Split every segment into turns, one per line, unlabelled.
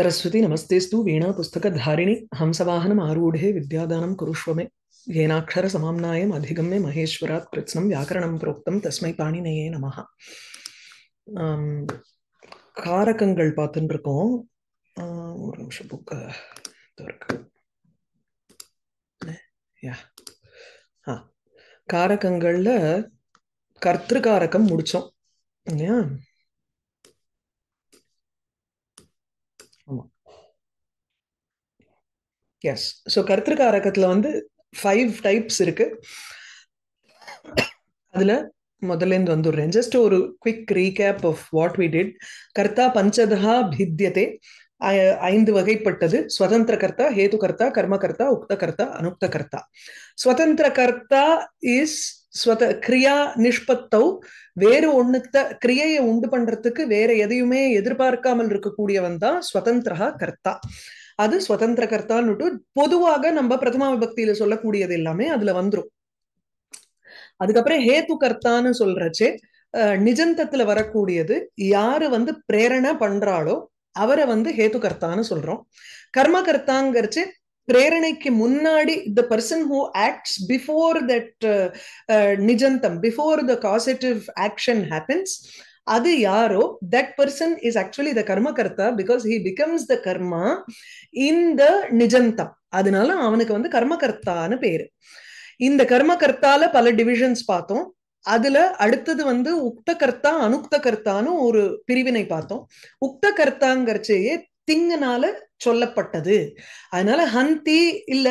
सरस्वती नमस्तेस्तु वीणापुस्तकधारिणि हंसवाहनम् आरूढे विद्यादानं कुरुष्व मे येनाक्षरसमाम्नायम् अधिगम्य महेश्वरात् कृत्स्नं व्याकरणं प्रोक्तं तस्मै पाणिनेये नमः காரகங்கள் பார்த்துட்டு இருக்கோம் ஒரு நிமிஷம் எஸ் ஸோ கருத்திருக்க அரக்கத்தில் வந்து ஃபைவ் டைப்ஸ் இருக்கு அதுல முதலேருந்து வந்துடுறேன் ஜஸ்ட் ஒரு quick recap of what we did கர்த்தா பஞ்சதா பித்தியதே ஐந்து வகைப்பட்டது ஸ்வதந்திர கர்த்தா ஹேது கர்த்தா கர்ம கர்த்தா உக்த கர்த்தா அனுக்த கர்த்தா ஸ்வதந்திர கர்த்தா இஸ் ஸ்வத கிரியா நிஷ்பத்தௌ வேறு ஒண்ணுத்த கிரியையை உண்டு பண்றதுக்கு வேற எதையுமே எதிர்பார்க்காமல் இருக்கக்கூடியவன் தான் ஸ்வதந்திரா கர்த்தா அது சுதந்திர கர்த்தான்னுட்டு பொதுவாக நம்ம பிரதமா விபக்தியில சொல்லக்கூடியது எல்லாமே அதுல வந்துரும் அதுக்கப்புறம் ஹேத்து கர்த்தான்னு சொல்றச்சு நிஜந்தத்துல வரக்கூடியது யாரு வந்து பிரேரணை பண்றாளோ அவரை வந்து ஹேத்து கர்த்தான்னு சொல்றோம் கர்ம கர்த்தாங்கிறச்சு பிரேரணைக்கு முன்னாடி the person who acts before that நிஜந்தம் before the causative action happens அது யாரோ that person is actually the கர்மகர்த்தா பிகாஸ் ஹி பிகம்ஸ் த கர்மா இன் த நிஜந்தா அதனால அவனுக்கு வந்து கர்மகர்த்தான்னு பேரு இந்த கர்மகர்த்தால பல டிவிஷன்ஸ் பார்த்தோம் அதுல அடுத்தது வந்து உக்த கர்த்தா அனுக்த கர்த்தான்னு ஒரு பிரிவினை பார்த்தோம் உக்த கர்த்தாங்கிறச்சேயே திங்கனால சொல்லப்பட்டது அதனால ஹந்தி இல்ல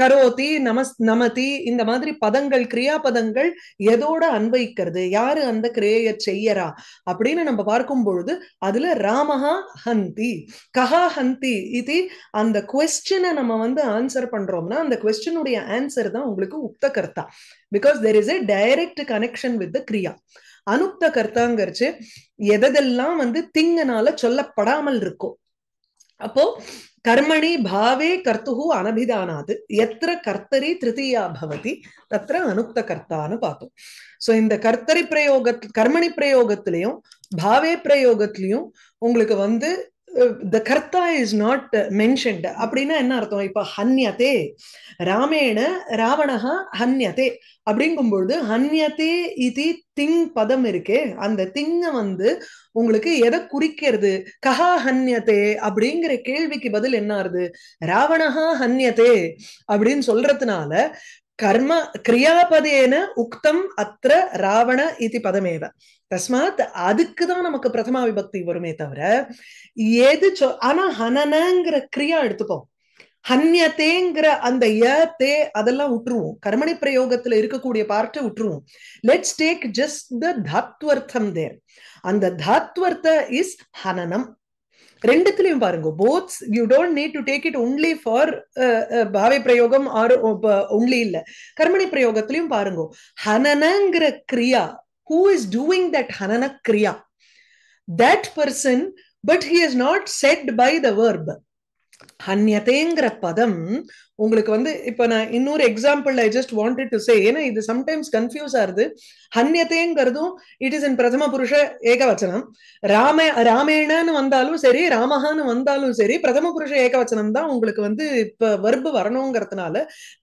கரோதி நமஸ் நமதி இந்த மாதிரி பதங்கள் கிரியாபதங்கள் எதோட அன்வைக்கிறது யாரு அந்த கிரியைய செய்யறா அப்படின்னு நம்ம பார்க்கும் பொழுது அதுல ராமஹா ஹந்தி கஹா ஹந்தி இது அந்த கொஸ்டினை நம்ம வந்து ஆன்சர் பண்றோம்னா அந்த கொஸ்டினுடைய ஆன்சர் தான் உங்களுக்கு உப்த கர்த்தா because there is a direct connection with the கிரியா அனுப்த கர்த்தாங்கிறச்சு எதெல்லாம் வந்து திங்கனால சொல்லப்படாமல் இருக்கும் அப்போ கர்மணி பாவே கர்த்து அனபிதானாது எத்திர கர்த்தரி திருத்தீயா பவதி தத்திர அனுக்த கர்த்தான்னு பார்த்தோம் சோ இந்த கர்த்தரி பிரயோகத் கர்மணி பிரயோகத்திலையும் பாவே பிரயோகத்திலையும் உங்களுக்கு வந்து த கர்த்தா இஸ் நாட் மென்ஷன்ட் அப்படின்னா என்ன அர்த்தம் இப்ப ஹன்யதே ராமேண ராவணஹா ஹன்யதே அப்படிங்கும்பொழுது ஹன்யதே இது திங் பதம் இருக்கே அந்த திங்க வந்து உங்களுக்கு எதை குறிக்கிறது கஹா ஹன்யதே அப்படிங்கிற கேள்விக்கு பதில் என்ன ஆறுது ராவணஹா ஹன்யதே அப்படின்னு சொல்றதுனால கர்ம கிரியாபதேன உக்தம் அத்த ராவண இது பதமேவ தஸ்மாத் அதுக்குதான் நமக்கு பிரதமா விபக்தி வருமே தவிர எது சொ ஆனா ஹனனங்கிற கிரியா எடுத்துப்போம் ஹன்யத்தேங்கிற அந்த ய தே அதெல்லாம் விட்டுருவோம் கர்மணி பிரயோகத்துல இருக்கக்கூடிய பார்ட்டை விட்டுருவோம் லெட்ஸ் டேக் ஜஸ்ட் த தாத்வர்த்தம் தேர் அந்த தத்வர்த்த இஸ் ஹனனம் ரெண்டுத்துலயும் பாருங்க both you don't need to take it only for பாவை பிரயோகம் ஆர் ஒன்லி இல்ல கர்மணி பிரயோகத்திலையும் பாருங்க ஹனனங்கிற கிரியா ஹூ இஸ் டூயிங் தட் ஹனன கிரியா that person but he is not set by the verb ஹன்யதேங்கிற பதம் உங்களுக்கு வந்து இப்ப நான் இன்னொரு example I just wanted to say ஏன்னா இது சம்டைம்ஸ் கன்ஃபியூஸ் ஆகுது ஹன்யதேங்கிறதும் இட் இஸ் இன் பிரதம புருஷ ஏகவச்சனம் ராம ராமேணன்னு வந்தாலும் சரி ராமஹான்னு வந்தாலும் சரி பிரதம புருஷ ஏகவச்சனம் தான் உங்களுக்கு வந்து இப்ப வர்பு வரணுங்கிறதுனால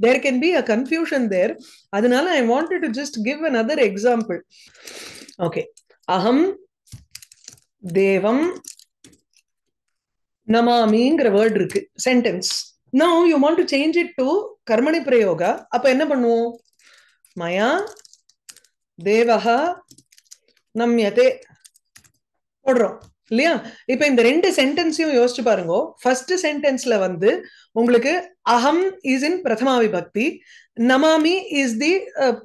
there can be a confusion there அதனால I wanted to just give another example okay அகம் தேவம் நமாமிங்கிற வேர்ட் இருக்கு sentence no you want to change it to கர்மணி பிரயோகா அப்ப என்ன பண்ணுவோம் மயா தேவகா நம்யதே போடுறோம் இல்லையா இப்ப இந்த ரெண்டு சென்டென்ஸையும் யோசிச்சு பாருங்க ஃபர்ஸ்ட் சென்டென்ஸ்ல வந்து உங்களுக்கு அகம் இஸ் இன் பிரதமா விபக்தி நமாமி இஸ் தி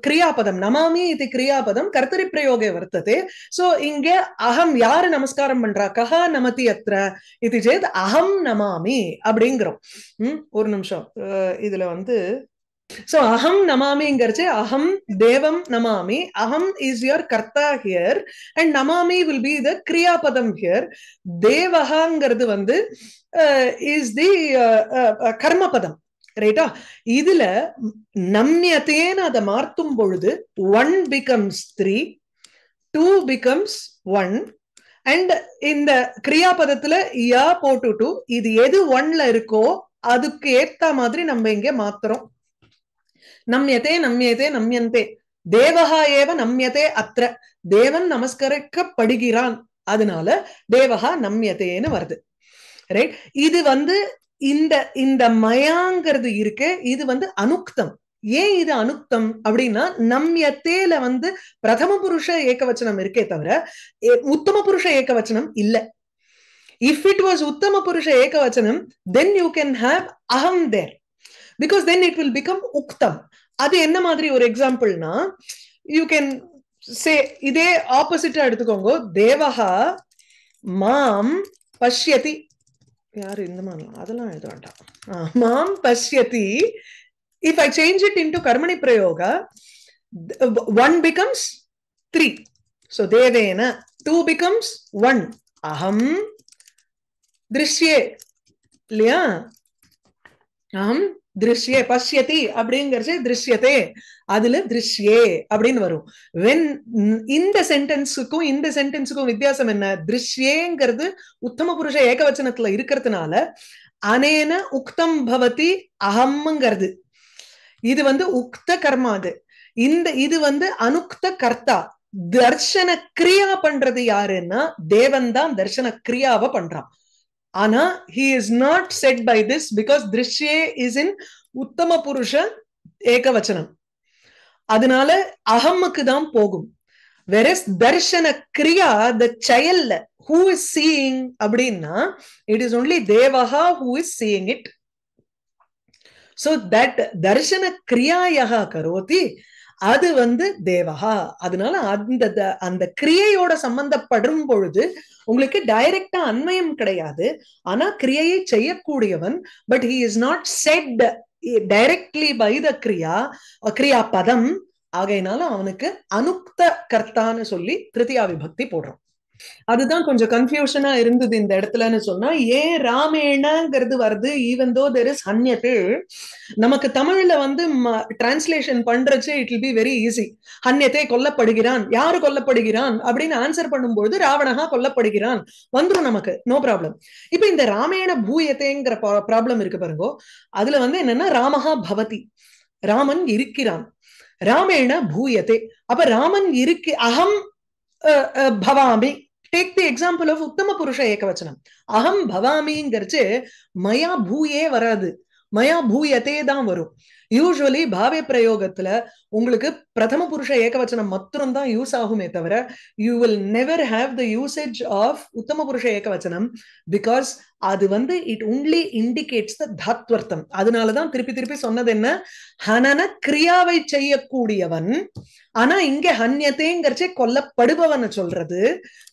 கிரியாபதம் நமாமி இது கிரியாபதம் கர்த்தரி பிரயோகே வர்த்ததே சோ இங்க அகம் யாரு நமஸ்காரம் பண்றா கஹா நமதி அத்த இது சேத் அகம் நமாமி அப்படிங்கிறோம் ஒரு நிமிஷம் இதுல வந்து சோ அகம் நமாமிங்கிறச்சு அகம் தேவம் நமாமி அகம் இஸ் யுவர் கர்த்தா ஹியர் அண்ட் நமாமி வில் பி த கிரியாபதம் ஹியர் தேவகாங்கிறது வந்து இஸ் தி கர்மபதம் ரைட்டா இதுல நம்யத்தேன்னு அதை மாற்றும் பொழுது one becomes three two becomes one and இந்த கிரியாபதத்துல யா போட்டு டூ இது எது ஒன்ல இருக்கோ அதுக்கு ஏத்த மாதிரி நம்ம இங்க மாத்துறோம் நம்யதே நம்யதே நம்யந்தே தேவகா ஏவ நம்யதே அத்த தேவன் நமஸ்கரிக்கப்படுகிறான் அதனால தேவகா நம்யதேன்னு வருது ரைட் இது வந்து இந்த இந்த மயாங்கிறது இருக்கு இது வந்து அனுக்தம் ஏன் இது அனுக்தம் அப்படின்னா நம்யத்தேல வந்து பிரதம புருஷ ஏக்கவச்சனம் இருக்கே தவிர உத்தம புருஷ ஏக்கவச்சனம் இல்லை இஃப் இட் வாஸ் உத்தம புருஷ ஏக்கவச்சனம் தென் யூ கேன் ஹாவ் அகம் there because then it will become உக்தம் அது என்ன மாதிரி ஒரு எக்ஸாம்பிள்னா யூ கேன் சே இதே ஆப்போசிட்டா எடுத்துக்கோங்க தேவகா மாம் பஷ்யதி யாரு இந்த மாதிரிலாம் அதெல்லாம் எழுத வேண்டாம் மாம் பஷ்யதி if I change it into கர்மணி பிரயோக ஒன் பிகம்ஸ் த்ரீ ஸோ தேவேன டூ பிகம்ஸ் ஒன் அகம் திருஷ்யே இல்லையா அகம் திருஷ்யே பஷ்யதி அப்படிங்கிறது திருஷ்யத்தே அதுல திருஷ்யே அப்படின்னு வரும் வென் இந்த சென்டென்ஸுக்கும் இந்த சென்டென்ஸுக்கும் வித்தியாசம் என்ன திருஷ்யேங்கிறது உத்தம புருஷ ஏகவச்சனத்துல இருக்கிறதுனால அனேன உக்தம் பவதி அகம்ங்கிறது இது வந்து உக்த கர்மா அது இந்த இது வந்து அனுக்த கர்த்தா தர்ஷன கிரியா பண்றது யாருன்னா தேவன் தான் தர்ஷன கிரியாவை பண்றான் ஆனா he is not set by this because திருஷ்யே இஸ் இன் உத்தம புருஷ ஏகவச்சனம் அதனால அகமுக்கு தான் போகும் வெரஸ் தர்ஷன கிரியா த சைல்ட்ல ஹூ இஸ் சீயிங் அப்படின்னா இட் இஸ் ஒன்லி தேவகா who is seeing it so that தர்ஷன கிரியாயா கரோதி அது வந்து தேவகா அதனால அந்த அந்த கிரியையோட சம்பந்தப்படும் பொழுது உங்களுக்கு டைரக்டா அன்மயம் கிடையாது ஆனா கிரியையை செய்யக்கூடியவன் but he is not set directly by the கிரியா கிரியா பதம் ஆகையினால அவனுக்கு அனுக்த கர்த்தான்னு சொல்லி திருத்தியா விபக்தி போடுறோம் அதுதான் கொஞ்சம் கன்ஃபியூஷனா இருந்தது இந்த இடத்துலன்னு சொன்னா ஏன் ராமேணங்கிறது வருது ஈவன் தோ தெர் இஸ் ஹன்யத்து நமக்கு தமிழ்ல வந்து டிரான்ஸ்லேஷன் பண்றச்சு it will be very easy ஹன்யத்தை கொல்லப்படுகிறான் யாரு கொல்லப்படுகிறான் அப்படின்னு ஆன்சர் பண்ணும்போது ராவணகா கொல்லப்படுகிறான் வந்துடும் நமக்கு நோ ப்ராப்ளம் இப்ப இந்த ராமேண பூயத்தைங்கிற ப்ராப்ளம் இருக்கு பாருங்கோ அதுல வந்து என்னன்னா ராமஹா பவதி ராமன் இருக்கிறான் ராமேண பூயத்தை அப்ப ராமன் இருக்கு அகம் பவாமி டேக் தி எக்ஸாம்பிள் ஆஃப் உத்தம புருஷ ஏகவச்சனம் அகம் பவாமிங்கிறச்சு மயா பூயே வராது மயா பூயத்தே தான் வரும் யூஸ்வலி பாவே பிரயோகத்துல உங்களுக்கு பிரதம புருஷ ஏகவச்சனம் மாத்திரம் தான் யூஸ் ஆகுமே தவிர you will never have the usage of உத்தம புருஷ ஏகவச்சனம் பிகாஸ் அது வந்து இட் ஒன்லி இண்டிகேட்ஸ் த தாத்வர்த்தம் அதனாலதான் திருப்பி திருப்பி சொன்னது என்ன ஹனன கிரியாவை செய்யக்கூடியவன் ஆனா இங்க ஹன்யத்தேங்கிறச்சே கொல்லப்படுபவன் சொல்றது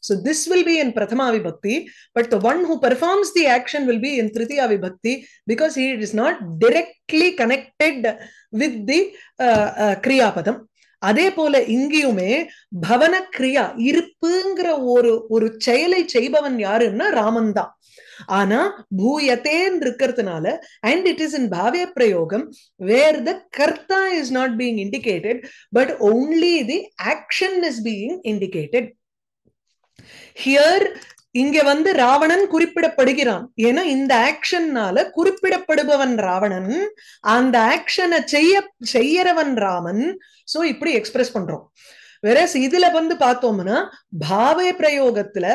so this will be in பிரதமா விபக்தி but one who performs the action will be in திருத்தியா விபக்தி because he it is not direct directly connected with the கிரியாபதம் அதே போல இங்கேயுமே பவன கிரியா இருப்புங்கிற ஒரு ஒரு செயலை செய்பவன் யாருன்னா ராமன் தான் ஆனா பூயத்தேன்னு இருக்கிறதுனால அண்ட் இட் இஸ் இன் பாவிய பிரயோகம் வேர் த கர்த்தா is not being indicated but only the action is being indicated here இங்க வந்து ராவணன் குறிப்பிடப்படுகிறான் ஏன்னா இந்த ஆக்ஷன்னால குறிப்பிடப்படுபவன் ராவணன் அந்த ஆக்ஷனை செய்ய செய்யறவன் ராமன் சோ இப்படி எக்ஸ்பிரஸ் பண்றோம் வேற இதுல வந்து பார்த்தோம்னா பாவே பிரயோகத்துல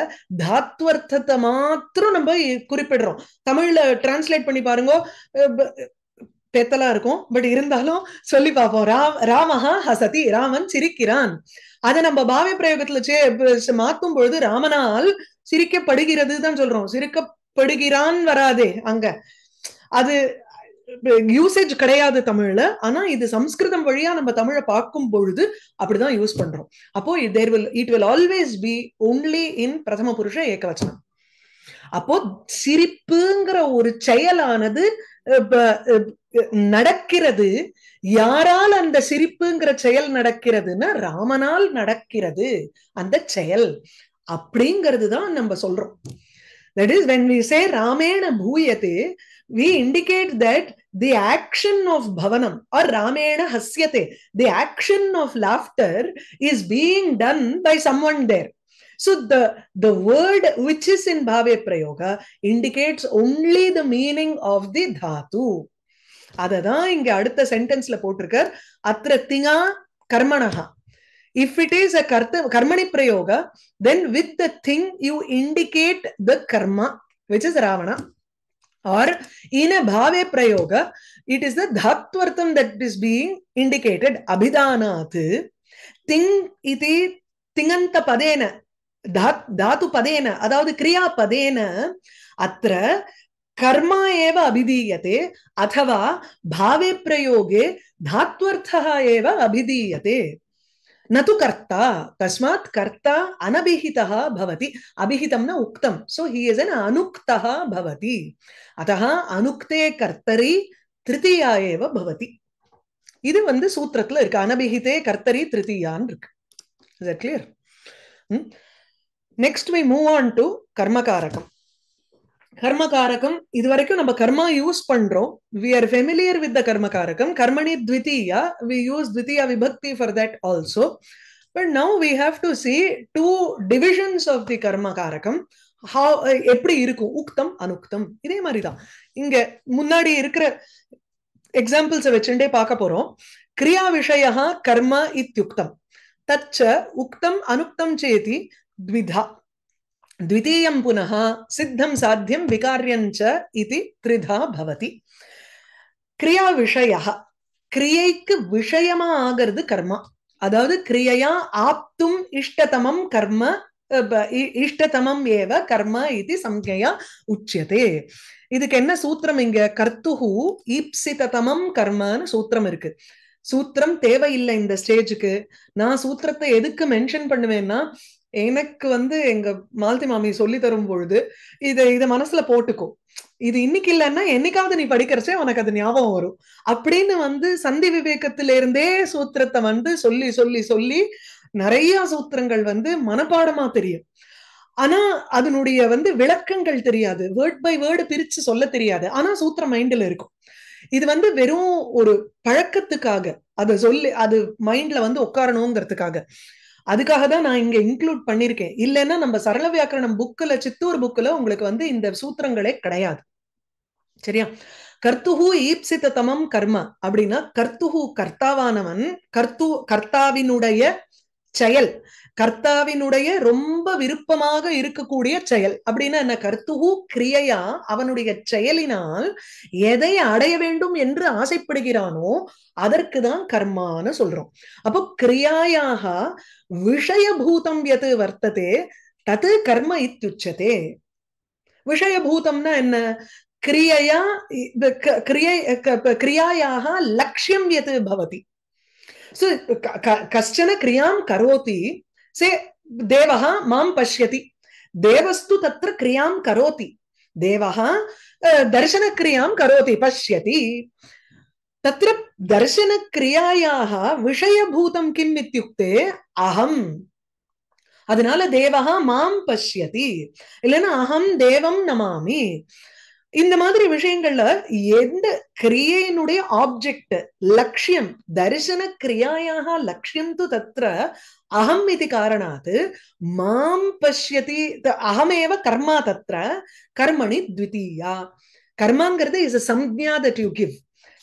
தாத்வர்த்தத்தை மாத்திரம் நம்ம குறிப்பிடுறோம் தமிழ்ல டிரான்ஸ்லேட் பண்ணி பாருங்க பெத்தலா இருக்கும் பட் இருந்தாலும் சொல்லி பார்ப்போம் ராம் ராமஹா ஹசதி ராமன் சிரிக்கிறான் அதை நம்ம பாவே பிரயோகத்துல சே பொழுது ராமனால் சிரிக்கப்படுகிறது தான் சொல்றோம் சிரிக்கப்படுகிறான் வராதே அங்க அது யூசேஜ் கிடையாது தமிழ்ல ஆனா இது சம்ஸ்கிருதம் வழியா நம்ம தமிழ பார்க்கும் பொழுது அப்படிதான் யூஸ் பண்றோம் அப்போ there will it will always be only in பிரதம புருஷ ஏக்கவச்சனம் அப்போ சிரிப்புங்கிற ஒரு செயலானது நடக்கிறது யாரால் அந்த சிரிப்புங்கிற செயல் நடக்கிறதுன்னா ராமனால் நடக்கிறது அந்த செயல் அப்படிங்கிறது தான் நம்ம சொல்றோம் that is when we say ராமேண பூயத்தே we indicate that the action of பவனம் ஆர் ராமேண ஹஸ்யத்தே the action of laughter is being done by someone there so the the word which is in பாவே Prayoga indicates only the meaning of the தாத்து அததான் இங்க அடுத்த சென்டென்ஸ்ல போட்டிருக்கார் அத்திர திங்கா கர்மணகா if it is a karta karmani prayoga then with the thing you indicate the karma which is ravana or in a bhave prayoga it is the dhatvartam that is being indicated abhidanat thing iti tinganta padena ಧಾತ್ ಧಾತು ಪದೇನ ಅದಾವದು ಕ್ರಿಯಾ ಪದೇನ ಅತ್ರ ಕರ್ಮ ಏವ ಅಭಿಧೀಯತೆ ಅಥವಾ ಭಾವೆ ಪ್ರಯೋಗೆ ಧಾತ್ವರ್ಥ ಏವ ಅಭಿಧೀಯತೆ न तु कर्ता तस्मात् कर्ता अनभिहितः भवति अभिहितं न उक्तं सो हि इस् एन् अनुक्तः भवति अतः अनुक्ते कर्तरि तृतीया एव भवति इति वन् सूत्रत्ल इर्क अनभिहिते कर्तरि तृतीयान् इर्क् is it clear next we move on to कर्मकारकम् கர்ம காரகம் இது வரைக்கும் நம்ம கர்மா யூஸ் பண்றோம் we are familiar with the கர்ம காரகம் கர்மணி த்விதீயா வி யூஸ் த்விதீயா விபக்தி for that also but now we have to see two divisions of the கர்ம காரகம் ஹாவ் எப்படி இருக்கும் உக்தம் அனுக்தம் இதே மாதிரி தான் இங்க முன்னாடி இருக்கிற எக்ஸாம்பிள்ஸை வச்சுட்டே பார்க்க போறோம் கிரியா விஷய கர்ம இத்தியுக்தம் தச்ச உக்தம் அனுக்தம் சேதி த்விதா द्वितीयं पुनः सिद्धं साध्यं विकार्यञ्च इति त्रिधा भवति கிரியாவிஷயா கிரியைக்கு விஷயமா ஆகிறது கர்மா அதாவது கிரியையா ஆப்தும் இஷ்டதமம் கர்ம இஷ்டதமம் ஏவ கர்ம இது சம்ஜையா உச்சியதே இதுக்கு என்ன சூத்திரம் இங்க கர்த்துஹு ஈப்சிததமம் கர்மன்னு சூத்திரம் இருக்கு சூத்திரம் தேவையில்லை இந்த ஸ்டேஜுக்கு நான் சூத்திரத்தை எதுக்கு மென்ஷன் பண்ணுவேன்னா எனக்கு வந்து எங்க மால்தி மாமி சொல்லி தரும் பொழுது இதை இதை மனசுல போட்டுக்கும் இது இன்னைக்கு இல்லைன்னா என்னைக்காவது நீ படிக்கிறச்சே உனக்கு அது ஞாபகம் வரும் அப்படின்னு வந்து சந்தி விவேகத்திலிருந்தே சூத்திரத்தை வந்து சொல்லி சொல்லி சொல்லி நிறைய சூத்திரங்கள் வந்து மனப்பாடமா தெரியும் ஆனா அதனுடைய வந்து விளக்கங்கள் தெரியாது வேர்ட் பை வேர்டு பிரிச்சு சொல்ல தெரியாது ஆனா சூத்திரம் மைண்ட்ல இருக்கும் இது வந்து வெறும் ஒரு பழக்கத்துக்காக அதை சொல்லி அது மைண்ட்ல வந்து உட்காரணுங்கிறதுக்காக அதுக்காக தான் நான் இங்க இன்க்ளூட் பண்ணிருக்கேன் இல்லைன்னா நம்ம சரள வியாக்கரணம் புக்கில் சித்தூர் புக்கில் உங்களுக்கு வந்து இந்த சூத்திரங்களே கிடையாது சரியா கர்த்துஹு ஈப்சித தமம் கர்ம அப்படின்னா கர்த்துஹு கர்த்தாவானவன் கர்த்து கர்த்தாவினுடைய செயல் கர்த்தாவினுடைய ரொம்ப விருப்பமாக இருக்கக்கூடிய செயல் அப்படின்னா என்ன கர்த்துகு கிரியையா அவனுடைய செயலினால் எதை அடைய வேண்டும் என்று ஆசைப்படுகிறானோ அதற்கு தான் கர்மான்னு சொல்றோம் அப்போ கிரியாயாக விஷயபூதம் எது வர்த்ததே தது கர்ம இத்தியுச்சதே விஷயபூதம்னா என்ன கிரியையா கிரியை கிரியாயாக லட்சியம் எது பவதி கஷ்டன கிரியாம் கரோதி से देवः मां पश्यति देवस्तु तत्र क्रियां करोति देवः दर्शनक्रियां करोति पश्यति तत्र दर्शनक्रियायाः विषयभूतं किम् इत्युक्ते அகம் அதனால தேவகா மாம் பஷ்யதி இல்லைன்னா அகம் தேவம் நமாமி இந்த மாதிரி விஷயங்கள்ல எந்த கிரியையினுடைய ஆப்ஜெக்ட் லட்சியம் தரிசன கிரியாயாக லட்சியம் து தத்திர அகம் இது காரணாத் மாம் பசியதி அகமேவ கர்மா தத்ர கர்மணி த்விதீயா கர்மாங்கிறது இஸ் அ சம்ஜா தட் யூ கிவ்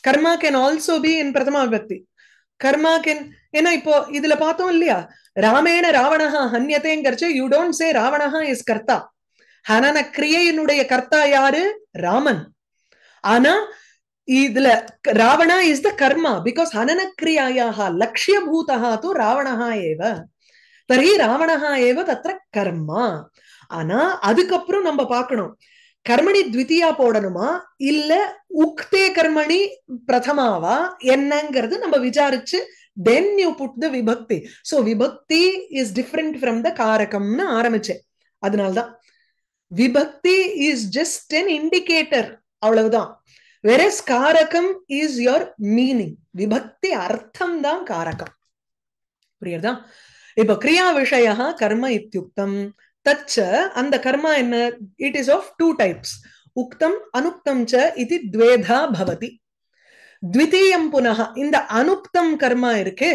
கர்மா கேன் ஆல்சோ பி என் பிரதம விபக்தி கர்மா கேன் ஏன்னா இப்போ இதுல பார்த்தோம் இல்லையா ராமேன ராவணஹா ஹன்யத்தேங்கிறச்சு யூ டோன்ட் சே ராவணஹா இஸ் கர்த்தா ஹனன கிரியையினுடைய கர்த்தா யாரு ராமன் ஆனா இதுல ராவணா இஸ் த கர்மா பிகாஸ் லட்சிய பூதா தூ ராவணா ஏவ தரி ராவணா ஏவ தத்த கர்மா ஆனா அதுக்கப்புறம் நம்ம பார்க்கணும் கர்மணி த்விதியா போடணுமா இல்ல உக்தே கர்மணி பிரதமாவா என்னங்கிறது நம்ம விசாரிச்சு தென் யூ புட் த விபக்தி சோ விபக்தி இஸ் டிஃப்ரெண்ட் ஃப்ரம் த காரகம்னு ஆரம்பிச்சேன் அதனால்தான் விபக்தி இஸ் ஜஸ்ட் அன் இண்டிகேட்டர் அவ்வளவுதான் வெரஸ் காரகம் இஸ் யோர் மீனிங் விபக்தி அர்த்தம் தான் காரகம் புரியுறதா இப்ப கிரியா விஷய கர்ம இத்தியுக்தம் தச்ச அந்த கர்மா என்ன it is of two types உக்தம் அனுக்தம் ச இது துவேதா பவதி த்விதீயம் புனக இந்த அனுக்தம் கர்மா இருக்கு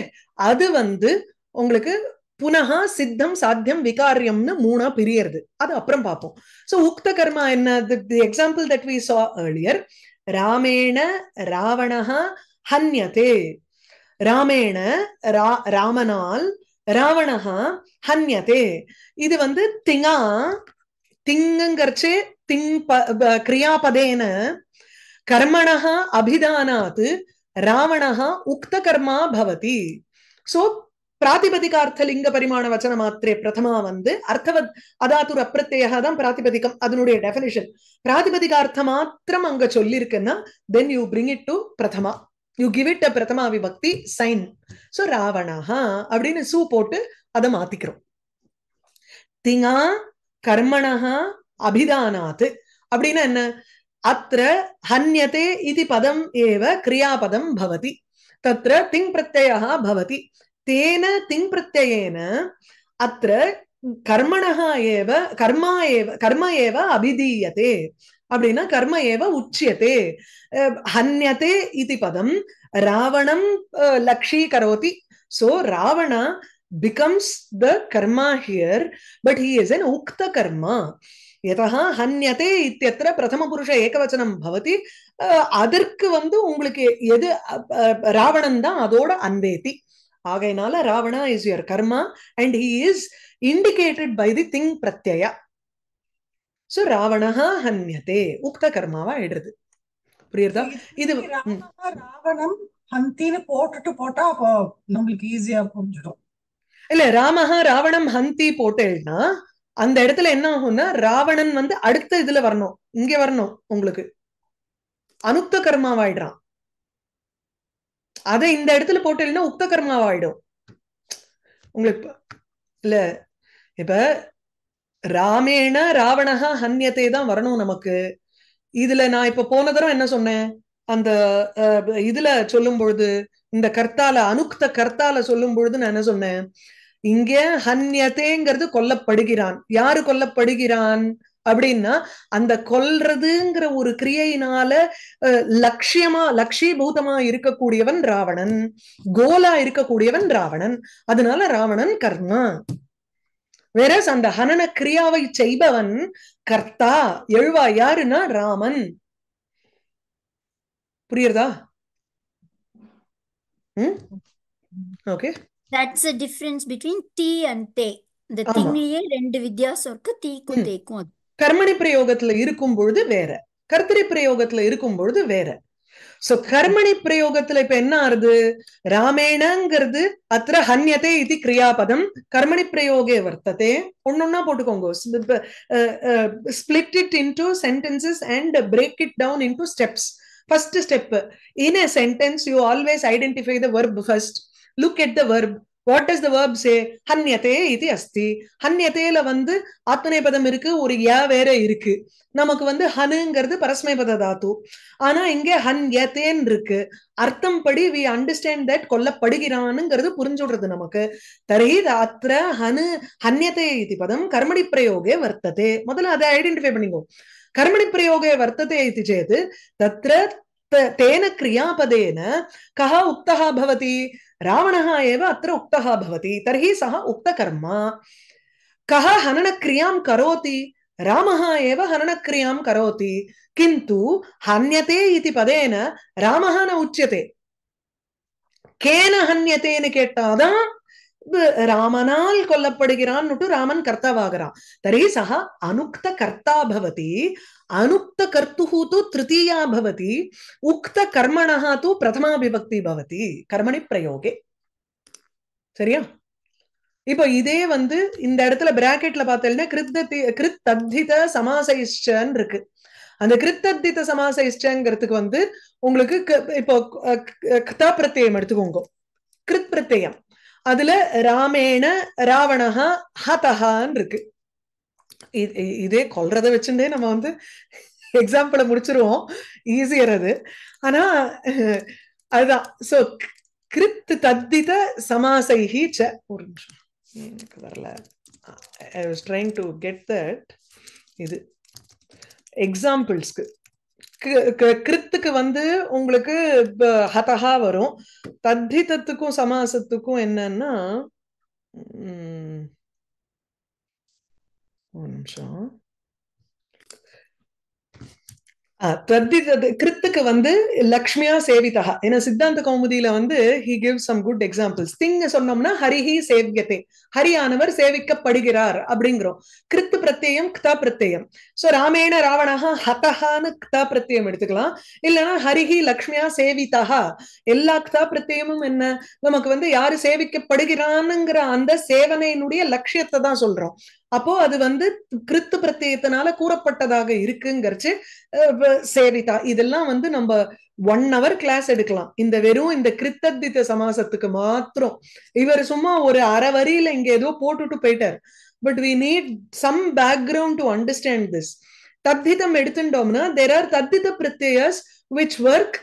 அது வந்து உங்களுக்கு புனகா சித்தம் சாத்தியம் விகாரியம்னு மூணா பிரியறது அது அப்புறம் பார்ப்போம் சோ உக்த கர்மா என்ன the example that we saw earlier ராமேண ராவணஹ ஹன்யதே ராமேண ரா ராமனால் ராவணஹ ஹன்யதே இது வந்து திங்கா திங்கங்கர்ச்சே திங் கிரியாபதேன கர்மணஹா அபிதானாத் ராவணஹா உக்த கர்மா பவதி சோ பிராதிபதிக பரிமாண வச்சன மாத்திரே பிரதமா வந்து அர்த்தவத் அதாத்துர் அப்பிரத்யா தான் பிராதிபதிகம் அதனுடைய டெபினிஷன் பிராதிபதிக மாத்திரம் அங்க சொல்லியிருக்குன்னா then you bring it to பிரதமா யூ கிவ் இட் அ பிரதமா விபக்தி சைன் சோ ராவணா அப்படின்னு சூ போட்டு அதை மாத்திக்கிறோம் திங்கா கர்மணா அபிதானாத் அப்படின்னா என்ன அத்த ஹன்யதே இது பதம் ஏவ கிரியாபதம் பவதி திங் பிரத்யா பவதி तेन तिङ् प्रत्ययेन अत्र கர்மணா ஏவ கர்மா ஏவ கர்ம ஏவ அபிதீயத்தே அப்படின்னா கர்ம ஏவ உச்சியத்தே ஹன்யத்தே இது பதம் ராவணம் லக்ஷீ கரோதி சோ ராவணா பிகம்ஸ் த கர்மா here but he is an உக்த கர்மா எதா ஹன்யதே இத்தியத்திர பிரதம புருஷ ஏகவச்சனம் பவதி அதற்கு வந்து உங்களுக்கு எது ராவணன் தான் அதோட அன்பேத்தி ஆகையினால ராவணா இஸ் யுவர் கர்மா and he is indicated by the thing பிரத்யா சோ ராவணஹா ஹன்யதே உக்த கர்மாவா ஆயிடுறது புரியுறதா இது ராவணம் ஹந்தின்னு போட்டுட்டு போட்டா அப்போ நம்மளுக்கு ஈஸியா புரிஞ்சிடும் இல்ல ராமஹா ராவணம் ஹந்தி போட்டேன்னா அந்த இடத்துல என்ன ஆகும்னா ராவணன் வந்து அடுத்த இதுல வரணும் இங்க வரணும் உங்களுக்கு அனுக்த கர்மாவாயிடுறான் அதை இந்த இடத்துல போட்டீங்கன்னா உக்த ஆயிடும் உங்களுக்கு இல்ல இப்ப ராமேண ராவணஹா ஹன்யத்தை தான் வரணும் நமக்கு இதுல நான் இப்ப போன தரம் என்ன சொன்னேன் அந்த இதுல சொல்லும் பொழுது இந்த கர்த்தால அனுக்த கர்த்தால சொல்லும் பொழுது நான் என்ன சொன்னேன் இங்க ஹன்யத்தேங்கிறது கொல்லப்படுகிறான் யாரு கொல்லப்படுகிறான் அப்படின்னா அந்த கொல்றதுங்கிற ஒரு கிரியையினால லட்சியமா லட்சியபூதமா இருக்கக்கூடியவன் ராவணன் கோலா இருக்கக்கூடியவன் ராவணன் அதனால ராவணன் கர்மா வேற அந்த ஹனன கிரியாவை செய்பவன் கர்த்தா எழுவா யாருன்னா ராமன் புரியுறதா okay that's a difference between and the இந்த ரெண்டு வித்தியாசம் இருக்கு தீக்கும் தேக்கும் அது கர்மணி பிரயோகத்துல இருக்கும் பொழுது வேற கர்த்தரி பிரயோகத்துல இருக்கும் பொழுது வேற சோ கர்மணி பிரயோகத்துல இப்ப என்ன ஆறுது ராமேணங்கிறது அத்திர ஹன்யதே இது கிரியாபதம் கர்மணி பிரயோகே வர்த்ததே ஒன்னொன்னா போட்டுக்கோங்க split it into sentences and break it down into steps first step in a sentence you always identify the verb first look at the verb what is the verb say ஹன்யதே இது அஸ்தி ஹன்யதேல வந்து பதம் இருக்கு ஒரு ஏ வேற இருக்கு நமக்கு வந்து ஹனுங்கிறது பத தாத்து ஆனா இங்க ஹன்யதேன் இருக்கு அர்த்தம் படி வி அண்டர்ஸ்டாண்ட் தட் கொல்லப்படுகிறானுங்கிறது புரிஞ்சுடுறது நமக்கு தரஹி அத்திர ஹனு ஹன்யதே இது பதம் கர்மடி பிரயோகே வர்த்ததே முதல்ல அதை ஐடென்டிஃபை பண்ணிக்கோ கர்மணி பிரயோகே வர்த்ததே இது சேத் தத்ர தேன கிரியாபதேன கஹ உக்தா பவதி रावणः एव अत्र उक्तः भवति तर्हि सः उक्तकर्म कः हननक्रियां करोति रामः एव हननक्रियां करोति किन्तु हन्यते इति पदेन रामः न उच्यते கேன ஹன்யத்தேன்னு கேட்டாதான் ராமனால் கொல்லப்படுகிறான்னுட்டு ராமன் கர்த்தாவாகிறான் தரி சக அனுக்த கர்த்தா பவதி அனுக்த கர்த்து து திருத்தீயா பவதி உக்த கர்மணா து பிரதமா விபக்தி பவதி கர்மணி பிரயோகே சரியா இப்போ இதே வந்து இந்த இடத்துல பிராக்கெட்ல பார்த்தீங்கன்னா கிருத்தத்தி கிருத்தித தத்தித சமாசைஷ்டன் இருக்கு அந்த கிருத்தித சமாசைஷ்டங்கிறதுக்கு வந்து உங்களுக்கு இப்போ கதா பிரத்யம் எடுத்துக்கோங்க கிருத் பிரத்யம் அதுல ராமேண ராவணஹா ஹதஹான் இருக்கு இதே கொல்றத வச்சுட்டே நம்ம வந்து எக்ஸாம்பிளை முடிச்சிருவோம் ஈஸியர் அது ஆனா அதுதான் சோ கிருத்து தத்தித சமாசைஹி ச ஒரு வரல ட்ரைங் டு கெட் தட் இது எக்ஸாம்பிள்ஸ்க்கு கிருத்துக்கு வந்து உங்களுக்கு ஹதஹா வரும் தத்திதத்துக்கும் சமாசத்துக்கும் என்னன்னா ஒரு நிமிஷம் கிருத்துக்கு வந்து லக்ஷ்மியா சேவிதா ஏன்னா சித்தாந்த கௌமுதியில வந்து he give some good examples திங்க சொன்னோம்னா ஹரிஹி சேவியத்தை ஹரியானவர் சேவிக்கப்படுகிறார் அப்படிங்கிறோம் கிருத்து பிரத்யம் கிதா பிரத்யம் சோ ராமேண ராவணா ஹதஹான்னு கிதா பிரத்யம் எடுத்துக்கலாம் இல்லைன்னா ஹரிஹி லக்ஷ்மியா சேவிதா எல்லா கிதா பிரத்யமும் என்ன நமக்கு வந்து யாரு சேவிக்கப்படுகிறான்னுங்கிற அந்த சேவனையினுடைய லட்சியத்தை தான் சொல்றோம் அப்போ அது வந்து கிறித்து பிரத்தியத்தினால கூறப்பட்டதாக இருக்குங்கிறச்சு சேவிதா இதெல்லாம் வந்து நம்ம ஒன் ஹவர் கிளாஸ் எடுக்கலாம் இந்த வெறும் இந்த கிறித்தித்த சமாசத்துக்கு மாத்திரம் இவர் சும்மா ஒரு அரை வரியில இங்க ஏதோ போட்டுட்டு போயிட்டார் but we need some background to understand this தத்திதம் எடுத்துட்டோம்னா தெர் ஆர் தத்தித பிரத்யஸ் விச் ஒர்க்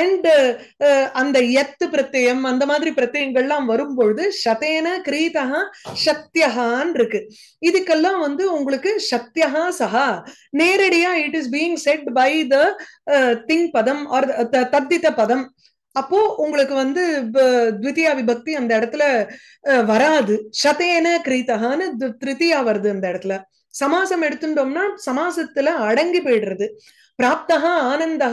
அண்ட் uh, அந்த எத்து பிரத்யம் அந்த மாதிரி பிரத்யங்கள்லாம் வரும்பொழுது சதேன கிரீதகா சத்தியகான் இருக்கு இதுக்கெல்லாம் வந்து உங்களுக்கு சத்தியகா சஹா நேரடியா it is being said by the thing பதம் ஆர் தத்தித பதம் அப்போ உங்களுக்கு வந்து த்வித்தியா விபக்தி அந்த இடத்துல வராது சதேன கிரீதகான்னு திருத்தியா வருது அந்த இடத்துல சமாசம் எடுத்துட்டோம்னா சமாசத்துல அடங்கி போயிடுறது பிராப்தா ஆனந்தா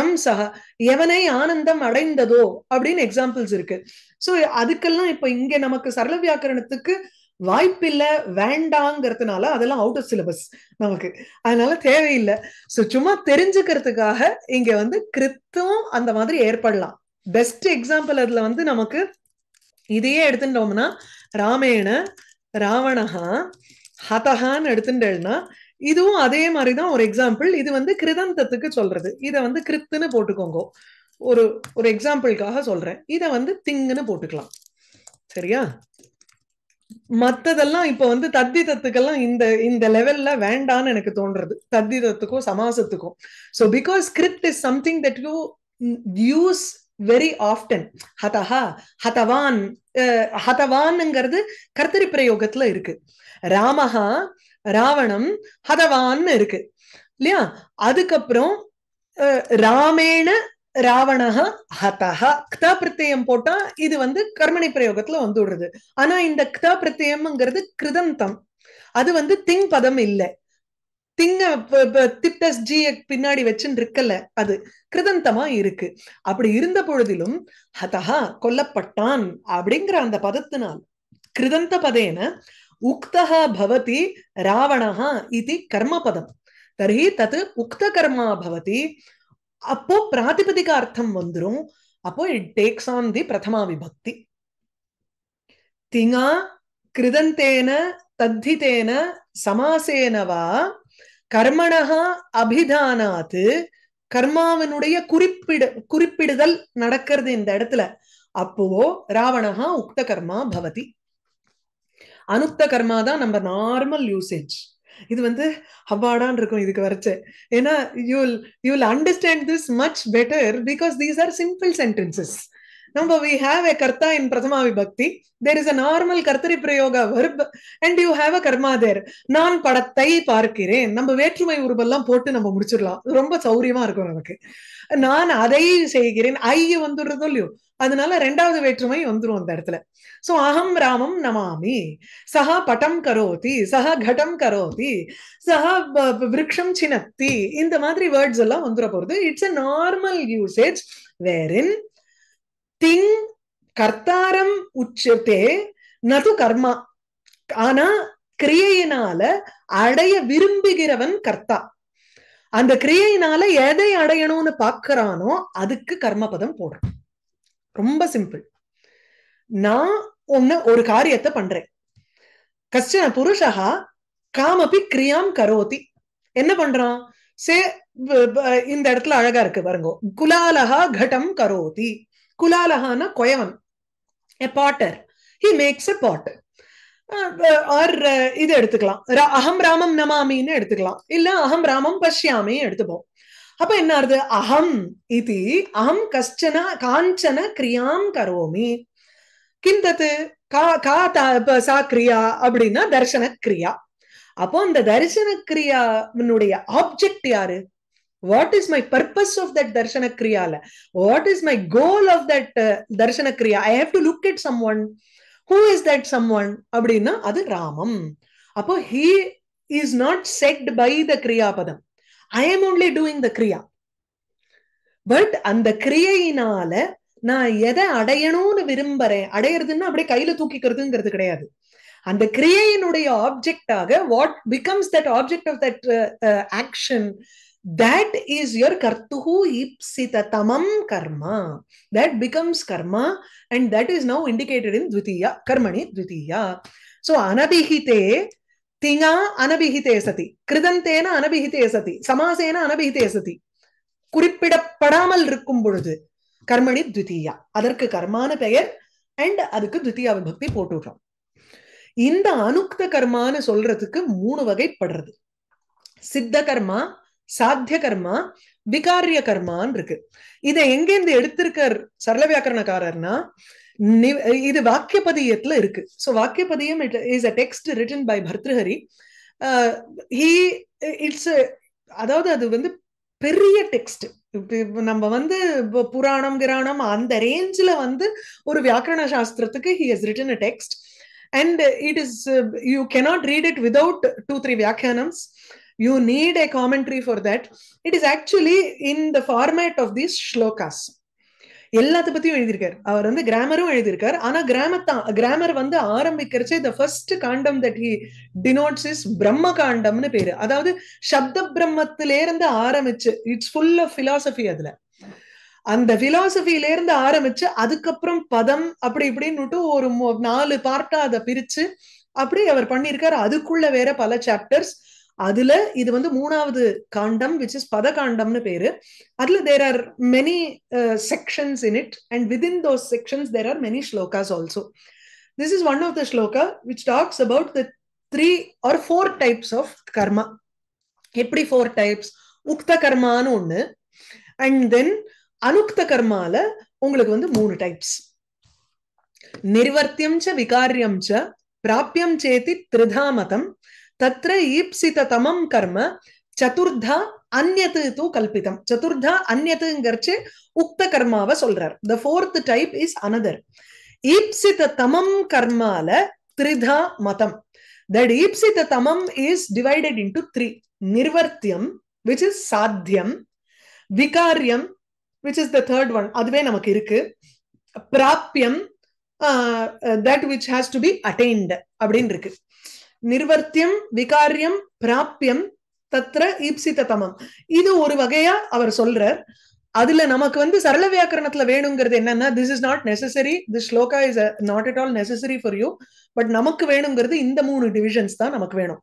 எம் சஹா எவனை ஆனந்தம் அடைந்ததோ அப்படின்னு எக்ஸாம்பிள்ஸ் இருக்கு ஸோ அதுக்கெல்லாம் இப்ப இங்க நமக்கு சரள வியாக்கரணத்துக்கு வாய்ப்பில்லை வேண்டாங்கிறதுனால அதெல்லாம் அவுட் ஆஃப் சிலபஸ் நமக்கு அதனால தேவையில்லை ஸோ சும்மா தெரிஞ்சுக்கிறதுக்காக இங்க வந்து கிருத்தம் அந்த மாதிரி ஏற்படலாம் பெஸ்ட் எக்ஸாம்பிள் அதுல வந்து நமக்கு இதையே எடுத்துட்டோம்னா ராமேண ராவணஹா ஹதஹான்னு எடுத்துட்டேன்னா இதுவும் அதே மாதிரிதான் ஒரு எக்ஸாம்பிள் இது வந்து கிருதந்தத்துக்கு சொல்றது இதை வந்து கிருத்துன்னு போட்டுக்கோங்க ஒரு ஒரு எக்ஸாம்பிளுக்காக சொல்றேன் இதை வந்து திங்குன்னு போட்டுக்கலாம் சரியா மத்ததெல்லாம் இப்ப வந்து தத்திதத்துக்கெல்லாம் இந்த இந்த லெவல்ல வேண்டான்னு எனக்கு தோன்றது தத்திதத்துக்கும் சமாசத்துக்கும் ஸோ பிகாஸ் கிரிப்ட் is something that you use very often ஹதஹா ஹதவான் ஹதவான்ங்கிறது கர்த்தரி பிரயோகத்துல இருக்கு ராமஹா ராவணம் ஹதவான்னு இருக்கு இல்லையா அதுக்கப்புறம் ராமேண ராவணஹ ஹதஹ க்த பிரத்தியம் போட்டா இது வந்து கர்மணி பிரயோகத்துல வந்து விடுறது ஆனா இந்த க்த பிரத்தியம்ங்கிறது கிருதந்தம் அது வந்து திங் பதம் இல்லை திங்க திப்டஸ் ஜி பின்னாடி வச்சுன்னு இருக்கல அது கிருதந்தமா இருக்கு அப்படி இருந்த பொழுதிலும் ஹதஹா கொல்லப்பட்டான் அப்படிங்கிற அந்த பதத்தினால் கிருதந்த பதேன उक्तः भवति रावणः इति कर्मपदं तर्हि உக்த கர்மா பவதி அப்போ பிராதிபதிக அர்த்தம் வந்துரும் அப்போ இட் டேக்ஸ் ஆன் தி பிரதமா விபக்தி திங்கா கிருதந்தேன தத்திதேன சமாசேனவா கர்மணா அபிதானாத்து கர்மாவினுடைய குறிப்பிடு குறிப்பிடுதல் நடக்கிறது இந்த இடத்துல அப்போ ராவணா உக்த கர்மா பவதி அனுத்த கர்மா தான் நம்ம நார்மல் யூசேஜ் இது வந்து அவ்வாடான் இருக்கும் இதுக்கு வரைச்சு ஏன்னா you you will understand this much better because these are simple sentences நம்ம வி ஹாவ் a கர்த்தா in Prathama Vibhakti. There is a normal kartari prayoga verb and you have a karma நான் படத்தை பார்க்கிறேன் நம்ம வேற்றுமை உருவெல்லாம் போட்டு நம்ம முடிச்சிடலாம் ரொம்ப சௌரியமா இருக்கும் நமக்கு நான் அதை செய்கிறேன் ஐ வந்துடுறதோ இல்லையோ அதனால ரெண்டாவது வேற்றுமை வந்துடும் அந்த இடத்துல சோ அகம் ராமம் நமாமி சஹா பட்டம் கரோதி சஹா கடம் கரோதி சஹா விரக்ஷம் சினத்தி இந்த மாதிரி வேர்ட்ஸ் எல்லாம் வந்துட போறது it's a normal usage in thing கர்த்தாரம் உச்சத்தே நது கர்மா ஆனா கிரியையினால அடைய விரும்புகிறவன் கர்த்தா அந்த கிரியையினால எதை அடையணும்னு பாக்குறானோ அதுக்கு பதம் போடுறான் ரொம்ப சிம்பிள் நான் ஒண்ணு ஒரு காரியத்தை பண்றேன் கஷ்ட புருஷா காமபி கிரியாம் கரோதி என்ன பண்றான் சே இந்த இடத்துல அழகா இருக்கு பாருங்க குலாலகா கடம் கரோதி குலாலஹானா கொயவன் a potter he makes a potter or இது எடுத்துக்கலாம் அகம் ராமம் நமாமின்னு எடுத்துக்கலாம் இல்ல அகம் ராமம் பஷ்யாமி எடுத்துப்போம் அப்ப என்ன அர்த்தது அகம் இது அகம் கஷ்டன காஞ்சன கிரியாம் கரோமி கிந்தது கா கா சா கிரியா அப்படின்னா தர்சன கிரியா அப்போ இந்த தரிசன கிரியாவினுடைய ஆப்ஜெக்ட் யாரு what is my purpose of that தர்ஷன கிரியால what is my goal of that தர்ஷன கிரியா I have to look at someone who is that someone அப்படின்னா அது ராமம் அப்போ he is not set by the கிரியாபதம் I am only doing the கிரியா பட் அந்த கிரியையினால நான் எதை அடையணும்னு விரும்புறேன் அடையிறதுன்னா அப்படியே கையில தூக்கிக்கிறதுங்கிறது கிடையாது அந்த கிரியையினுடைய ஆப்ஜெக்டாக what becomes that object of that action that is your kartuhu ipsitatamam karma that becomes karma and that is now indicated in dvitiya karmani dvitiya so anabihite tinga anabihite sati kridantena anabihite sati samasena anabihite sati குறிப்பிடப்படாமல் இருக்கும் பொழுது கர்மணி துவித்தீயா அதற்கு கர்மான பெயர் and அதுக்கு துவித்தீயா விபக்தி போட்டுடுறோம் இந்த அனுக்த கர்மான்னு சொல்றதுக்கு மூணு வகைப்படுறது சித்த கர்மா சாத்திய கர்மா விகாரிய கர்மான்னு இருக்கு இதை எங்கேருந்து எடுத்திருக்கார் சரள வியாக்கரணக்காரர்னா இது வாக்கியபதியத்துல இருக்கு so Vakyapadiyam it is a text written by Bhartrihari he it's அதாவது அது வந்து பெரிய டெக்ஸ்ட் நம்ம வந்து புராணம் கிராணம் அந்த ரேஞ்சில் வந்து ஒரு வியாக்கரண சாஸ்திரத்துக்கு he has written a text and it is you cannot read it without two three வியாக்கியானம்ஸ் you need a commentary for that it is actually in the format of these slokas எல்லாத்த பத்தியும் எழுதியிருக்காரு அவர் வந்து கிராமரும் எழுதியிருக்காரு ஆனா கிராமத்தான் கிராமர் வந்து ஆரம்பிக்கிறச்சே த ஃபர்ஸ்ட் காண்டம் தட் ஹி டினோட்ஸ் இஸ் பிரம்ம காண்டம்னு பேரு அதாவது சப்த பிரம்மத்திலேருந்து ஆரம்பிச்சு இட்ஸ் ஃபுல் ஆஃப் பிலாசபி அதுல அந்த பிலாசபில இருந்து ஆரம்பிச்சு அதுக்கப்புறம் பதம் அப்படி இப்படின்னுட்டு ஒரு நாலு பார்ட்டா அதை பிரிச்சு அப்படி அவர் பண்ணியிருக்காரு அதுக்குள்ள வேற பல சாப்டர்ஸ் அதுல இது வந்து மூணாவது காண்டம் விச் இஸ் பத காண்டம்னு பேரு அதுல there are many sections in it and within those sections there are many slokas also this is one of the sloka which talks about the three or four types of கர்மா எப்படி ஃபோர் டைப்ஸ் உக்த கர்மான்னு ஒண்ணு and then அனுக்த கர்மால உங்களுக்கு வந்து மூணு types நிர்வர்த்தியம் ச விகாரியம் ச பிராபியம் சேத்தி திருதாமதம் ஈப்சித தமம் கர்ம சதுர்தா அந்நது தூ கல்பிதம் சதுர்தா அந்நதுங்கிறச்சு உக்த கர்மாவை சொல்றார் the fourth type is another ஈப்சித தமம் கர்மால திரிதா மதம் தட் ஈப்சித தமம் இஸ் டிவைடட் இன்டு த்ரீ நிர்வர்த்தியம் விச் இஸ் சாத்தியம் விகாரியம் which is the third one அதுவே நமக்கு இருக்கு பிராப்பியம் that which has to be attained அப்படின்னு இருக்கு நிர்வர்த்தியம் விகாரியம் பிராபியம் தத்ர ஈப்சிதமம் தமம் இது ஒரு வகையா அவர் சொல்றார் அதுல நமக்கு வந்து சரள வியாக்கரணத்துல வேணுங்கிறது என்னன்னா this is not necessary this sloka is not at all necessary for you but நமக்கு வேணுங்கிறது இந்த மூணு டிவிஷன்ஸ் தான் நமக்கு வேணும்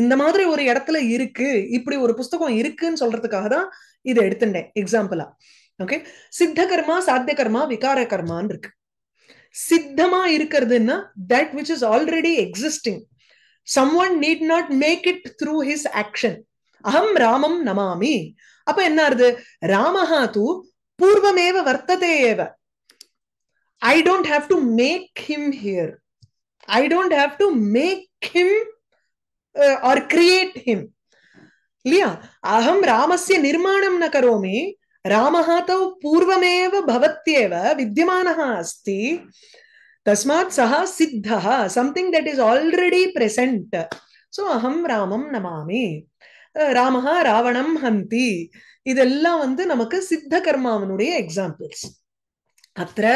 இந்த மாதிரி ஒரு இடத்துல இருக்கு இப்படி ஒரு புஸ்தகம் இருக்குன்னு சொல்றதுக்காக தான் இதை எடுத்துட்டேன் எக்ஸாம்பிளா ஓகே சித்த கர்மா சாத்திய கர்மா விகார கர்மான்னு இருக்கு சித்தமா இருக்கிறதுன்னா that which is already existing someone need not make it through his action அகம் ராமம் நமாமி அப்ப என்ன ஆறுது ராமஹா தூ பூர்வமேவ வர்த்ததே ஏவ I don't have to make him here I don't have to make him or create him இல்லையா அகம் ராமஸ்ய நிர்மாணம் ந கரோமி ராமஹா தௌ பூர்வமேவ பவத்யேவ வித்தியமானஹ அஸ்தி தஸ்மாத் சா சித்தா something that is already present so அகம் ராமம் நமாமி ராமஹா ராவணம் ஹந்தி இதெல்லாம் வந்து நமக்கு சித்த கர்மாவனுடைய எக்ஸாம்பிள்ஸ் அத்த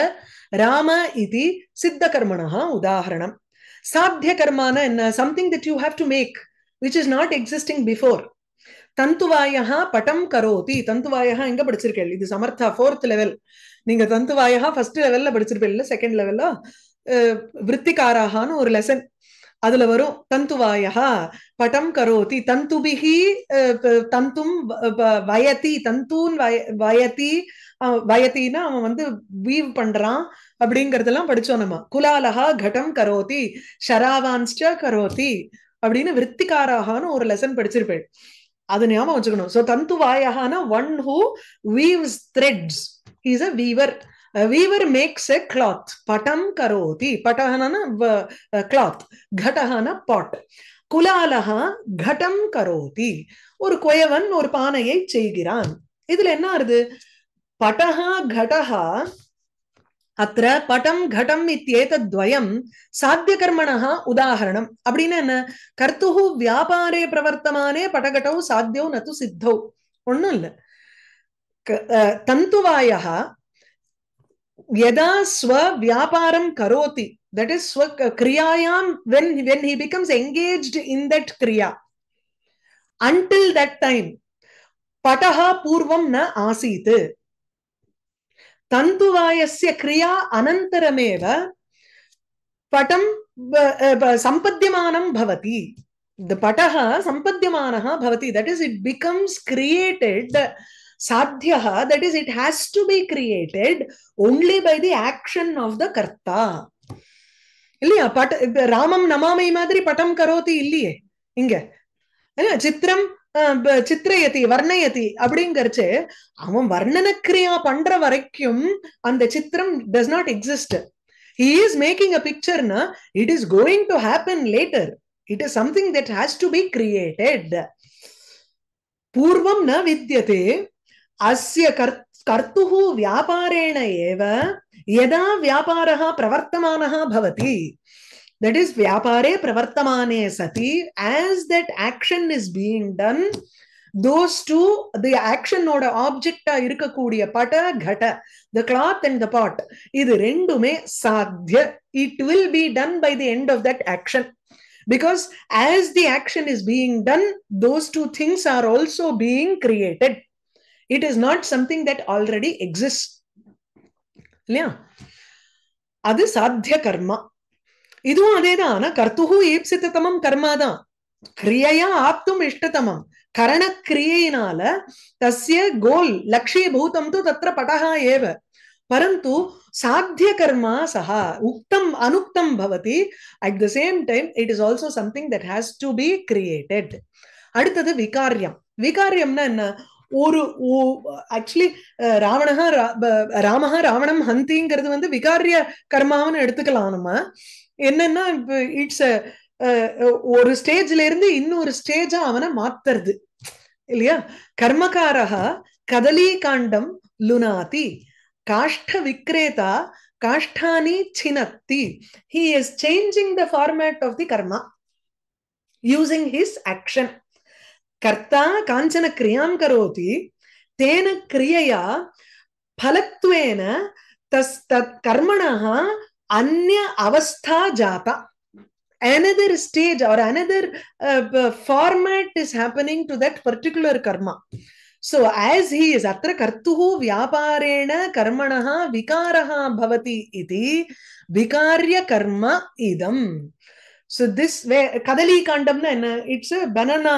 ராம இது சித்த கர்மனா உதாரணம் சாத்திய கர்மான என்ன something that you have to make which is not existing before தந்துவாயா பட்டம் கரோதி தந்துவாயா எங்க படிச்சிருக்கேள் இது சமர்த்தா ஃபோர்த் லெவல் நீங்க தந்து வாயகா ஃபர்ஸ்ட் லெவல்ல இல்ல செகண்ட் லெவல்ல விற்பிகாராகான்னு ஒரு லெசன் அதுல வரும் தந்துவாயா படம் கரோதி தந்துபிகி தந்தும் வயதி தந்தூன் வய வயதி வயத்தின்னா அவன் வந்து வீவ் பண்றான் அப்படிங்கறதெல்லாம் படிச்சோம் நம்ம குலாலஹா கடம் கரோதி ஷராவான்ஸ்ட கரோதி அப்படின்னு விற்பிகாராகான்னு ஒரு லெசன் படிச்சிருப்பேன் அது ஞாபகம் வச்சுக்கணும் சோ தந்து வாயகானா one who weaves threads is a weaver weaver makes a cloth பட்டம் கரோதி பட்டகன கிளாத் கடகன பாட் குலாலகா கடம் கரோதி ஒரு குயவன் ஒரு பானையை செய்கிறான் இதுல என்ன ஆறுது பட்டகா கடகா அத்த பட்டம் கடம் இத்தியேதத்வயம் சாத்தியகர்மணா உதாகரணம் அப்படின்னு என்ன கர்த்துஹு வியாபாரே பிரவர்த்தமானே பட்டகட்டவு சாத்தியவு நத்து சித்தவு ஒன்றும் இல்லை तन्तुवायः यदा स्वव्यापारं करोति दट् इस् स्वक्रियायां when when he becomes engaged in that क्रिया अण्टिल् दट् टैम् पटः पूर्वं न आसीत् तन्तुवायस्य क्रिया अनन्तरमेव पटं सम्पद्यमानं भवति पटः सम्पद्यमानः भवति that is it becomes created sadhyaha, that is, it has to be created only by the action of the karta. இல்லையா பட் ராமம் நமாமை மாதிரி படம் கரோதி இல்லையே இங்க சித்திரம் சித்திரையதி வர்ணயதி அப்படிங்கறச்சு அவன் வர்ணனக்கிரியா பண்ற வரைக்கும் அந்த சித்திரம் does not exist he is making a பிக்சர்னா it is going to happen later it is something that has to be created பூர்வம் ந வித்தியதே अस्य कर् कर्तुः व्यापारेण एव यदा व्यापारः प्रवर्तमानः भवति दट् इस् व्यापारे प्रवर्तमाने सति as that action is being done those two the ஆக்ஷனோட ஆப்ஜெக்டா இருக்கக்கூடிய பட கட த கிளாத் அண்ட் த பாட் இது ரெண்டுமே சாத்திய it will be done by the end of that action because as the action is being done those two things are also being created it is not something that already exist இல்லையா அது சாத்திய கர்மா இதுவும் அதேதான் ஆனா கர்த்துகு ஈப்சித்தமம் கர்மா தான் கிரியையா ஆப்தும் இஷ்டதமம் கரணக்கிரியையினால தஸ்ய கோல் லட்சியபூதம் து தத்திர படகா ஏவ பரந்து சாத்திய கர்மா சஹா உக்தம் அனுக்தம் பவதி at the same time it is also something that has to be created அடுத்தது விகாரியம் விகாரியம்னா என்ன ஒரு ஆக்சுவலி ராவணகா ராமஹா ராவணம் ஹந்திங்கிறது வந்து விகாரிய கர்மாவன்னு எடுத்துக்கலாம் நம்ம என்னன்னா இட்ஸ் ஒரு ஸ்டேஜ்ல இருந்து இன்னொரு ஸ்டேஜா அவனை மாத்துறது இல்லையா கர்மகாரா கதலி காண்டம் லுனாதி காஷ்ட விக்ரேதா காஷ்டானி சினத்தி he is changing the format of the கர்மா யூசிங் ஹிஸ் ஆக்ஷன் कर्ता कांचन क्रियां करोति तेन क्रियया फलत्वेन तस् कर्मणः अन्य अवस्था जाता another stage or another uh, format is happening to that particular karma so as he is atra kartuhu vyaparena karmanah vikaraha bhavati iti vikarya karma idam so this way கதலி காண்டம்னா என்ன இட்ஸ் பனனா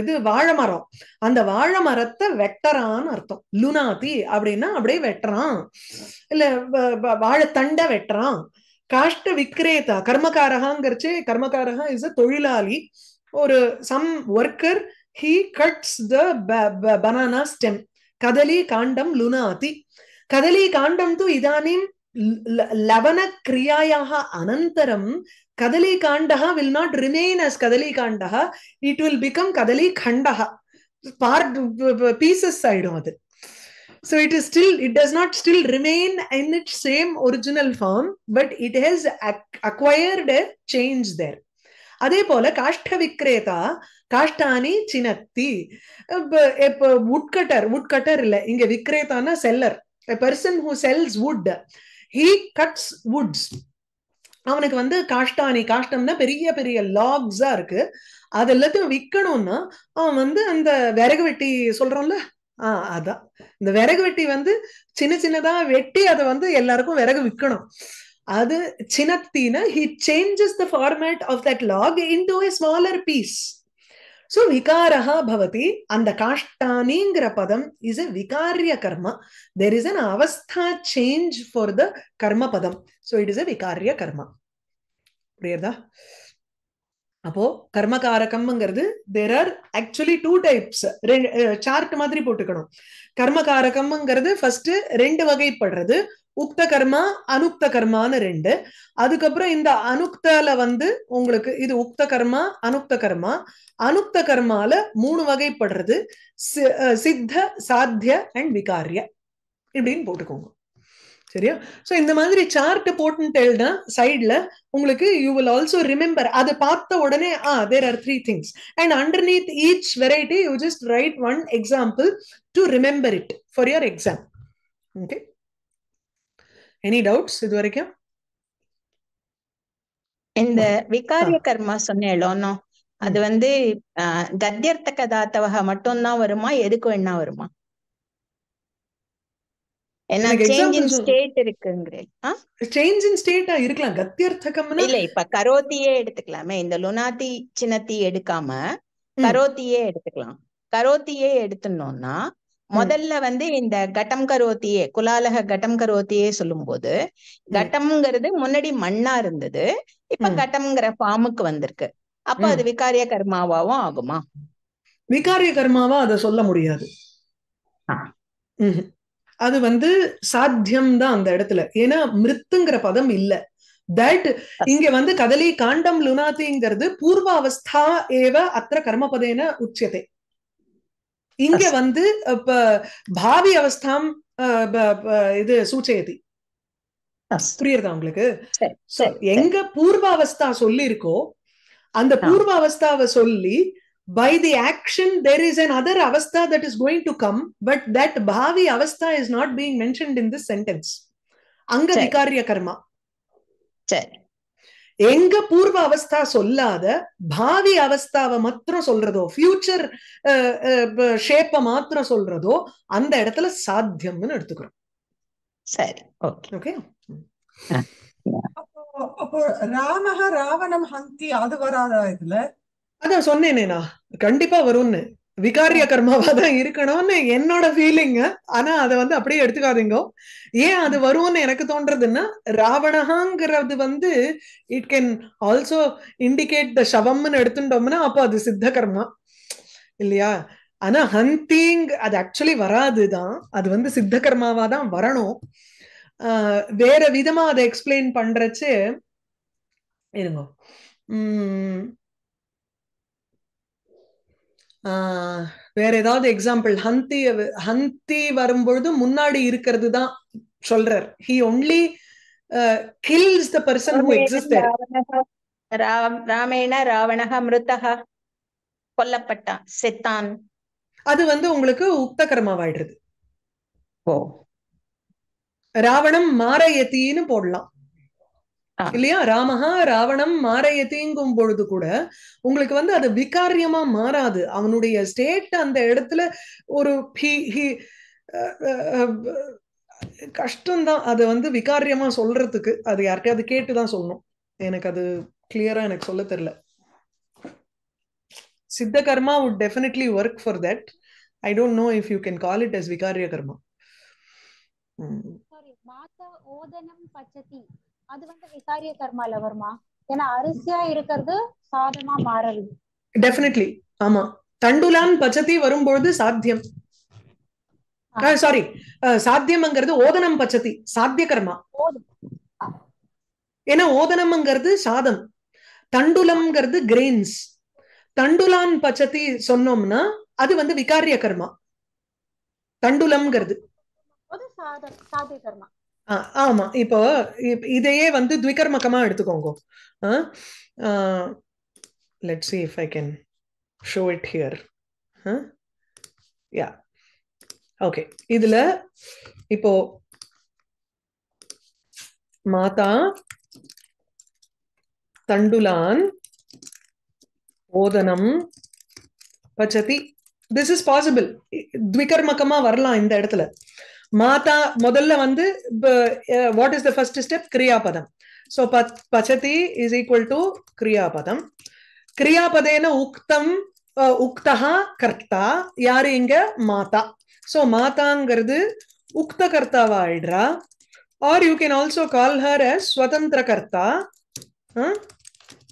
இது வாழை மரம் அந்த வாழை மரத்தை வெட்டறான்னு அர்த்தம் லுனாதி அப்படின்னா அப்படியே வெட்டுறான் இல்ல வாழைத்தண்டை வெட்டுறான் காஷ்ட விக்ரேதா கர்மகாரகாங்கிறச்சு கர்மகாரகா இஸ் அ தொழிலாளி ஒரு some worker he cuts the banana stem கதலி காண்டம் லுனாதி கதலி காண்டம் தூ இதானிம் लवनक्रियायाः अनन्तरं कदलीकाण्डः will not remain as it will become கதலி கண்டா பார்ட் பீசஸ் ஆயிடும் அது so it is still it does not still remain in its same original form but it has acquired a change there அதே போல காஷ்ட விக்ரேதா காஷ்டானி சினத்தி உட்கட்டர் உட்கட்டர் இல்ல இங்க விக்ரேதான்னா seller a person who sells wood he cuts woods அவனுக்கு வந்து காஷ்டானி காஷ்டம்னா பெரிய பெரிய லாக்ஸா இருக்கு அது எல்லாத்தையும் விற்கணும்னா அவன் வந்து அந்த விறகு வெட்டி சொல்றோம்ல ஆஹ் அதான் இந்த விறகு வெட்டி வந்து சின்ன சின்னதா வெட்டி அதை வந்து எல்லாருக்கும் விறகு விற்கணும் அது சின்னத்தின he changes the format of that log into smaller piece so விகாரஹா பவதி அந்த காஷ்டானிங்கிற பதம் இஸ் எ விகாரிய கர்ம தெர் இஸ் அன் அவஸ்தா சேஞ்ச் ஃபார் த கர்ம பதம் சோ இட் இஸ் அ விகாரிய கர்ம புரியுறதா அப்போ கர்மகாரகம்ங்கிறது there are actually two types chart மாதிரி போட்டுக்கணும் கர்மகாரகம்ங்கிறது ஃபர்ஸ்ட் ரெண்டு வகைப்படுறது உக்த கர்மா அனுக்த கர்மான்னு ரெண்டு அதுக்கப்புறம் இந்த அனுக்தால வந்து உங்களுக்கு இது உக்த கர்மா அனுக்த கர்மா அனுக்த கர்மால மூணு வகைப்படுறது சித்த சாத்திய அண்ட் விகாரிய இப்படின்னு போட்டுக்கோங்க சரியா சோ இந்த மாதிரி சார்ட் போட்டுட்டேன்னா சைடுல உங்களுக்கு யூ வில் ஆல்சோ ரிமெம்பர் அதை பார்த்த உடனே ah there are three things and underneath each variety you just write one example to remember it for your exam okay any doubts இது வரைக்கும் இந்த விகாரிய கர்மா சொன்னேன் அது வந்து கத்தியர்த்த கதாத்தவக மட்டும்தான் வருமா எதுக்கு வேணா வருமா ஏன்னா சேஞ்ச் ஸ்டேட் இருக்குங்கிறேன் சேஞ்ச் இன் ஸ்டேட்டா இப்ப கரோத்தியே எடுத்துக்கலாமே இந்த லுனாத்தி சின்னத்தி எடுக்காம கரோத்தியே எடுத்துக்கலாம் கரோத்தியே எடுத்துனோம்னா முதல்ல வந்து இந்த கட்டம் கரோத்தியே குலாலக கட்டம் கரோத்தியே சொல்லும் போது கட்டம்ங்கிறது முன்னாடி மண்ணா இருந்தது இப்ப கட்டம்ங்கிற ஃபார்முக்கு வந்திருக்கு அப்ப அது விகாரிய கர்மாவாவும் ஆகுமா விகாரிய கர்மாவா அதை சொல்ல முடியாது அது வந்து சாத்தியம் தான் அந்த இடத்துல ஏன்னா மிருத்துங்கிற பதம் இல்ல தட் இங்க வந்து கதலி காண்டம் லுனாதிங்கிறது பூர்வாவஸ்தா ஏவ அத்த கர்மபதேன உச்சத்தை இங்க வந்து பாவி அவஸ்தாம் இது சூச்சயதி புரியுறதா உங்களுக்கு எங்க பூர்வாவஸ்தா சொல்லி இருக்கோ அந்த பூர்வாவஸ்தாவை சொல்லி by the action there is another அவஸ்தா that is going to come but that பாவி அவஸ்தா is not being mentioned in this sentence அங்க விகாரிய கர்மா சரி எங்க பூர்வ அவஸ்தா சொல்லாத பாவி அவஸ்தாவை மாத்திரம் சொல்றதோ ஃபியூச்சர் ஷேப்பை மாத்திரம் சொல்றதோ அந்த இடத்துல சாத்தியம்னு எடுத்துக்கிறோம் சரி ஓகே அப்போ ராமஹ ராவணம் ஹந்தி அது வராதா இதுல அதான் சொன்னேனே நான் கண்டிப்பா வரும்னு விகாரிய கர்மாவா தான் இருக்கணும்னு என்னோட ஃபீலிங் ஆனா அதை வந்து அப்படியே எடுத்துக்காதீங்க ஏன் அது வரும்னு எனக்கு தோன்றதுன்னா ராவணகாங்கிறது வந்து it can also indicate the சவம்னு எடுத்துட்டோம்னா அப்போ அது சித்த கர்மா இல்லையா ஆனா ஹந்திங் அது ஆக்சுவலி வராதுதான் அது வந்து சித்த கர்மாவா தான் வரணும் வேற விதமா அதை எக்ஸ்பிளைன் பண்றச்சு இருங்க உம் வேற ஏதாவது எக்ஸாம்பிள் ஹந்தி ஹந்தி வரும்பொழுது முன்னாடி இருக்கிறது தான் சொல்றார் he only kills the person who exist ராமேண ராவணக மிருத்தக கொல்லப்பட்டான் செத்தான் அது வந்து உங்களுக்கு உக்த கர்மாவாயிடுறது ஓ ராவணம் மாரயத்தின்னு போடலாம் இல்லையா ராமஹா ராவணம் தீங்கும் பொழுது கூட உங்களுக்கு வந்து அது விகாரியமா மாறாது அவனுடைய ஸ்டேட் அந்த இடத்துல ஒரு கஷ்டம்தான் அதை வந்து விகாரியமா சொல்றதுக்கு அது யார்கிட்டயாவது கேட்டுதான் சொல்லணும் எனக்கு அது கிளியரா எனக்கு சொல்ல தெரியல சித்த கர்மா would definitely work for that I don't know if you can call it as விகாரிய கர்மா மாதா ஓதனம் பச்சதி அது வந்து விசாரிய கர்மால வருமா ஏன்னா அரிசியா இருக்கிறது சாதமா மாறுது டெஃபினெட்லி ஆமா தண்டுலான் பச்சத்தி வரும்பொழுது சாத்தியம் சாரி சாத்தியம்ங்கிறது ஓதனம் பச்சத்தி சாத்திய கர்மா ஏன்னா ஓதனம்ங்கிறது சாதம் தண்டுலம்ங்கிறது கிரெயின்ஸ் தண்டுலான் பச்சத்தி சொன்னோம்னா அது வந்து விகாரிய கர்மா தண்டுலம்ங்கிறது சாதிய கர்மா ஆமா இப்போ இதையே வந்து துவிகர்மகமா எடுத்துக்கோங்க let see if I can show it here yeah okay இதுல இப்போ மாதா தண்டுலான் ஓதனம் பச்சதி திஸ் இஸ் பாசிபிள் துவிகர்மகமா வரலாம் இந்த இடத்துல மாதா முதல்ல வந்து what is the first step கிரியாபதம் சோ பத் பச்சதி இஸ் ஈக்குவல் டு கிரியாபதம் கிரியாபதேன உக்தம் உக்தா கர்த்தா யாரு இங்க மாதா சோ மாதாங்கிறது உக்த கர்த்தாவா ஆயிடுறா or you can also call her as ஸ்வதந்திர கர்த்தா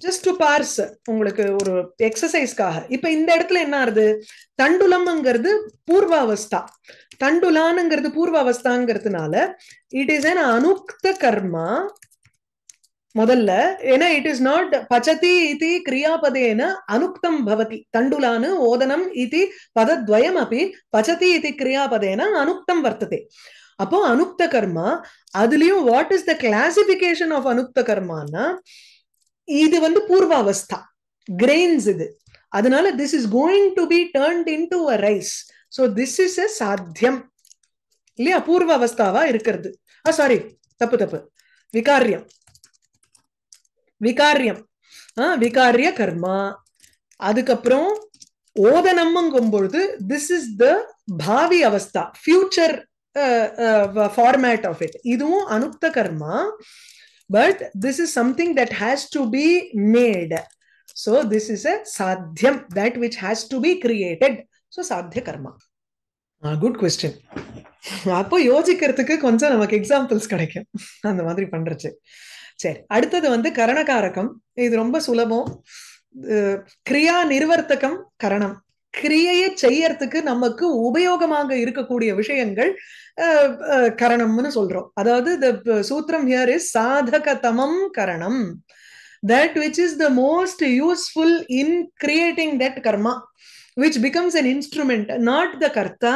ஜஸ்ட் டு பார்ஸ் உங்களுக்கு ஒரு எக்ஸசைஸ்க்காக இப்ப இந்த இடத்துல என்ன ஆகுது தண்டுலம்ங்கிறது பூர்வாவஸ்தா தண்டுலான்ங்கிறது பூர்வ அவஸ்தாங்கிறதுனால இட் இஸ் அன் அனுக்த கர்மா முதல்ல ஏன்னா இட் இஸ் நாட் பச்சதி இது கிரியாபதேன அனுக்தம் பவதி தண்டுலானு ஓதனம் இது பதத்வயம் அப்படி பச்சதி இது கிரியாபதேன அனுக்தம் வர்த்ததே அப்போ அனுக்த கர்மா அதுலயும் what is the classification of அனுக்த கர்மானா இது வந்து பூர்வாவஸ்தா கிரெயின்ஸ் இது அதனால this is going to be turned into a rice so this is a சாத்தியம் இல்லையா பூர்வ அவஸ்தாவா இருக்கிறது ஆ சாரி தப்பு தப்பு விகாரியம் விகாரியம் விகாரிய கர்மா அதுக்கப்புறம் ஓதனம்ங்கும் பொழுது திஸ் இஸ் த பாவி அவஸ்தா ஃபியூச்சர் ஃபார்மேட் ஆஃப் இட் இதுவும் அனுப்த karma but this is something that has to be made so this is a சாத்தியம் that which has to be created so சாத்திய கர்மா குட் கொஸ்டின் அப்போ யோசிக்கிறதுக்கு கொஞ்சம் நமக்கு எக்ஸாம்பிள்ஸ் கிடைக்கும் அந்த மாதிரி பண்றச்சு சரி அடுத்தது வந்து கரணகாரகம் இது ரொம்ப சுலபம் கிரியா நிர்வர்த்தகம் கரணம் கிரியையை செய்யறதுக்கு நமக்கு உபயோகமாக இருக்கக்கூடிய விஷயங்கள் கரணம்னு சொல்றோம் அதாவது த சூத்திரம் ஹியர் இஸ் சாதகதமம் கரணம் that which is the most useful in creating that karma which becomes an instrument, not the karta,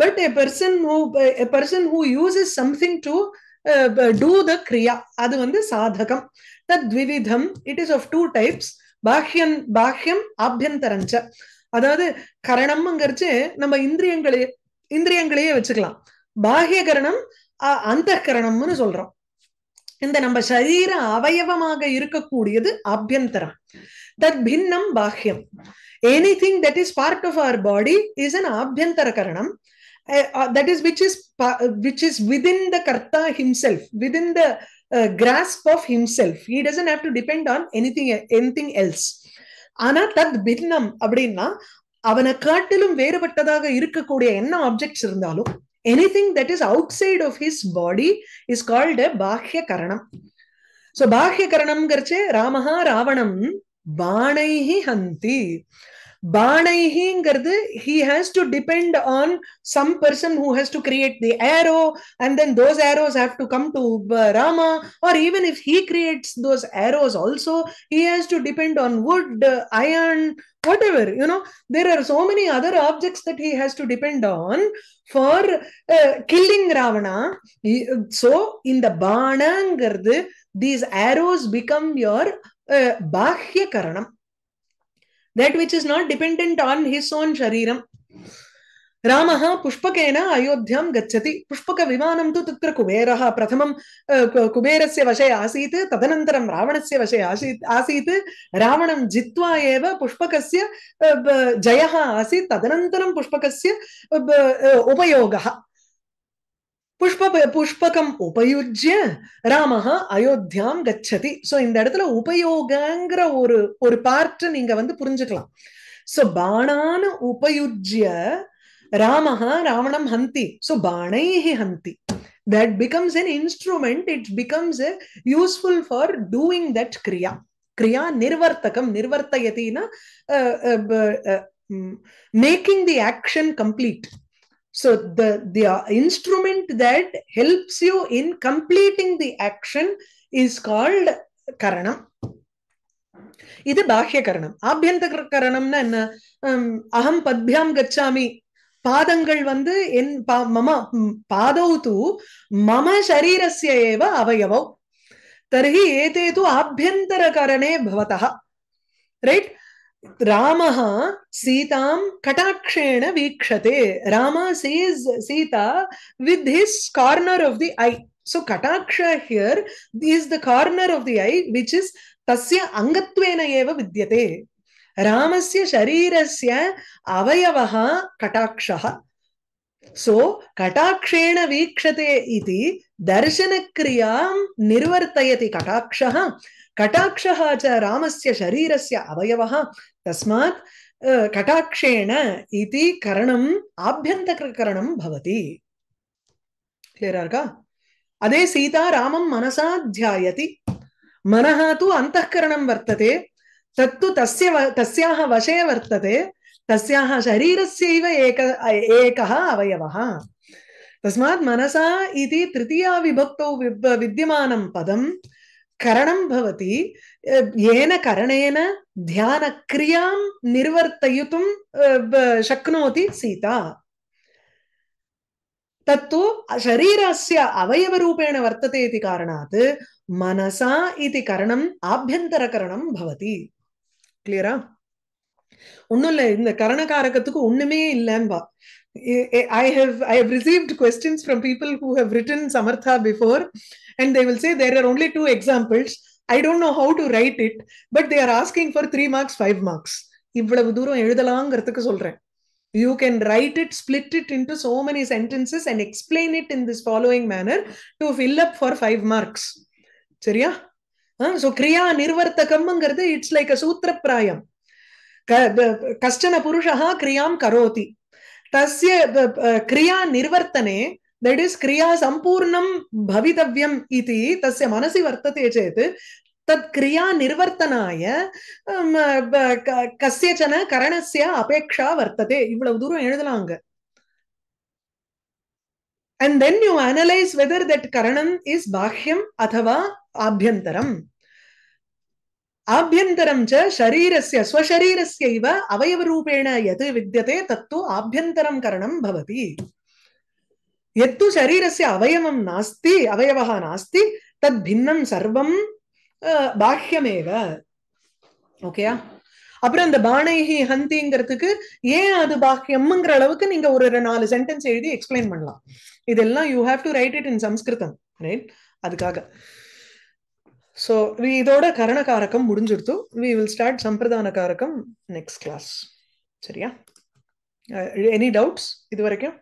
but a person who a person who uses something to uh, do the kriya. அது வந்து சாதகம் தத்விவிதம் it is of two types பாஹ்யம் பாஹ்யம் ஆபியந்தரஞ்ச அதாவது கரணம்ங்கிறச்சு நம்ம இந்திரியங்களே இந்திரியங்களையே வச்சுக்கலாம் பாஹ்ய கரணம் அந்த கரணம்னு சொல்றோம் இந்த நம்ம சரீர அவயவமாக இருக்கக்கூடியது ஆபியந்தரம் தத் பின்னம் பாஹ்யம் anything that is part of our body is an abhyantara uh, uh, that is which is uh, which is within the karta himself within the grasp of himself he doesn't have to depend on anything anything else ஆனா தத் பின்னம் அப்படின்னா அவனை காட்டிலும் வேறுபட்டதாக இருக்கக்கூடிய என்ன objects இருந்தாலும் anything that is outside of his body is called பாஹ்ய கரணம் ஸோ பாஹ்ய கரணம்ங்கிறச்சு ராமஹா ராவணம் பாணைஹி ஹந்தி பானைஹிங்கிறது he has to depend on some person who has to create the arrow and then those arrows have to come to Rama or even if he creates those arrows also he has to depend on wood iron whatever you know there are so many other objects that he has to depend on for uh, killing ravana so in the banangirdu these arrows become your uh, karanam that which is not dependent on his own shariram रामः पुष्पकेन अयोध्यां गच्छति पुष्पकविमानं तु तत्र कुबेरः प्रथमं कुबेरस्य वशे आसीत् तदनन्तरं रावणस्य वशे आसी आसी रावण जित्वा एव पुष्पकस्य जयः आसीत् तदनन्तरं पुष्पकस्य उपयोगः புஷ்ப புஷ்பகம் உபயுஜ்ய ராமஹ அயோத்தியாம் கச்சதி சோ இந்த இடத்துல உபயோகங்கிற ஒரு ஒரு பார்ட் நீங்க வந்து புரிஞ்சுக்கலாம் சோ பாணான உபயுஜ்ய ராமஹ ராவணம் ஹந்தி சோ பாணைஹி ஹந்தி that becomes an instrument it becomes useful for doing that கிரியா கிரியா நிர்வர்த்தகம் நிர்வர்த்தயத்தின்னா making the action complete So the, the uh, instrument that helps you in completing the action is called karanam. இது பாஹ்ய கரணம் ஆபியந்த கரணம்னா என்ன அகம் பத்பியாம் கச்சாமி பாதங்கள் வந்து என் மம பாதௌ தூ மம சரீரஸ்ய ஏவ அவயவௌ தர்ஹி ஏதே தூ ஆபியந்தர கரணே பவதா ரைட் रामः सीतां कटाक्षेण वीक्षते Rama sees Sita with his corner of the eye. So कटाक्ष here is the corner of the eye which is तस्य अङ्गत्वेन एव विद्यते रामस्य शरीरस्य अवयवः कटाक्षः सो कटाक्षेण वीक्षते इति दर्शनक्रियां निर्वर्तयति कटाक्षः कटाक्षः च रामस्य शरीरस्य अवयवः तस्मात् कटाक्षेण इति करणम् आभ्यन्तकरणं भवति क्लियर् अदे सीता रामं मनसा ध्यायति मनः तु अन्तःकरणं वर्तते तत्तु तस्य तस्याः वशे वर्तते तस्याः शरीरस्यैव एक एकः अवयवः तस्मात् मनसा इति तृतीया विभक्तौ विद्यमानं पदं கரணம் பவதி ஏன கரணேன தியான கிரியாம் நிர்வர்த்தயுதும் சக்னோதி சீதா तत्तु शरीरस्य अवयवरूपेण वर्तते इति कारणात् मनसा इति करणम् ஆபியந்தரகரணம் பவதி கிளியரா ஒண்ணும் இல்ல இந்த கரணகாரகத்துக்கு ஒண்ணுமே இல்லைன்பா I have I have received questions from people who have written சமர்த்தா before and they will say there are only two examples i don't know how to write it but they are asking for three marks five marks இவ்வளவு தூரம் எழுதலாங்கிறதுக்கு சொல்றேன் you can write it split it into so many sentences and explain it in this following manner to fill up for five marks சரியா so கிரியா நிர்வர்த்தகம்ங்கிறது it's like a சூத்திரப்பிராயம் கஷ்டன புருஷா கிரியாம் கரோதி தஸ்ய கிரியா நிர்வர்த்தனே दट इस् क्रिया संपूर्ण भवितव्यम् इति तस्य मनसि वर्तते चेत् तत् क्रिया निर्वर्तनाय कस्यचन करणस्य अपेक्षा वर्तते इव्वளவு தூரம் எழுதலாங்க and then you analyze whether that karanam is bahyam athava abhyantaram आभ्यन्तरं च शरीरस्य स्वशरीरस्यैव अवयवरूपेण यत् विद्यते तत्तु आभ्यन्तरं करणं भवति எத்து சரீரஸ் அவயவம் நாஸ்தி அவயவ நாஸ்தி தத் பின்னம் சர்வம் பாக்கியமேவ ஓகேயா அப்புறம் இந்த பானைஹி ஹந்திங்கிறதுக்கு ஏன் அது பாக்கியம்ங்கிற அளவுக்கு நீங்க ஒரு நாலு சென்டென்ஸ் எழுதி எக்ஸ்பிளைன் பண்ணலாம் இதெல்லாம் you have to write it in சம்ஸ்கிருதம் ரைட் அதுக்காக சோ இதோட கரண காரகம் முடிஞ்சிருத்து வி வில் ஸ்டார்ட் சம்பிரதான காரகம் நெக்ஸ்ட் கிளாஸ் சரியா எனி டவுட்ஸ் இது வரைக்கும்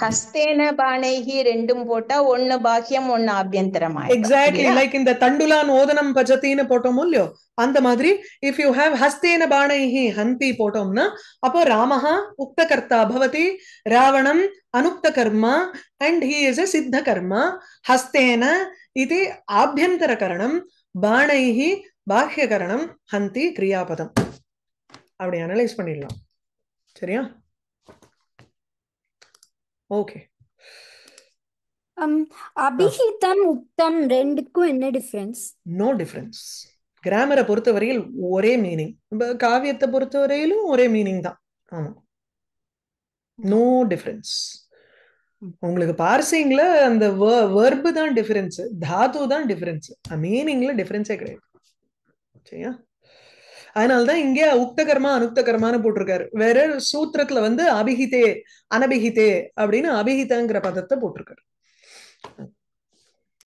ஹஸ்தேன பானைகி ரெண்டும் போட்டா ஒன்னு பாக்கியம் ஒன்னு ஆபியந்தரமா எக்ஸாக்ட்லி லைக் இந்த தண்டுலான் ஓதனம் பஜத்தின்னு போட்டோமோ இல்லையோ அந்த மாதிரி இஃப் யூ ஹாவ் ஹஸ்தேன பானைகி ஹந்தி போட்டோம்னா அப்போ ராமஹா உக்த கர்த்தா பவதி ராவணம் அனுக்த கர்மா அண்ட் ஹி இஸ் எ சித்த கர்மா ஹஸ்தேன இது ஆபியந்தர கரணம் பானைகி பாக்கிய கரணம் ஹந்தி கிரியாபதம் அப்படி அனலைஸ் பண்ணிடலாம் சரியா ஓகே um, அபிஹிதம் உத்தம் ரெண்டுக்கும் என்ன டிஃபரன்ஸ் நோ டிஃபரன்ஸ் கிராமரை பொறுத்தவரையில் ஒரே மீனிங் காவியத்தை பொறுத்தவரையிலும் ஒரே மீனிங் தான் ஆமா நோ டிஃபரன்ஸ் உங்களுக்கு பார்சிங்ல அந்த வேர்பு தான் டிஃபரன்ஸ் தாத்து தான் டிஃபரன்ஸ் மீனிங்ல டிஃபரன்ஸே கிடையாது சரியா அதனாலதான் இங்க உக்தகர்மா அனுக்தகர்மான்னு போட்டிருக்காரு வேற சூத்திரத்துல வந்து அபிஹிதே அனபிஹிதே அப்படின்னு அபிஹிதங்கிற பதத்தை போட்டிருக்காரு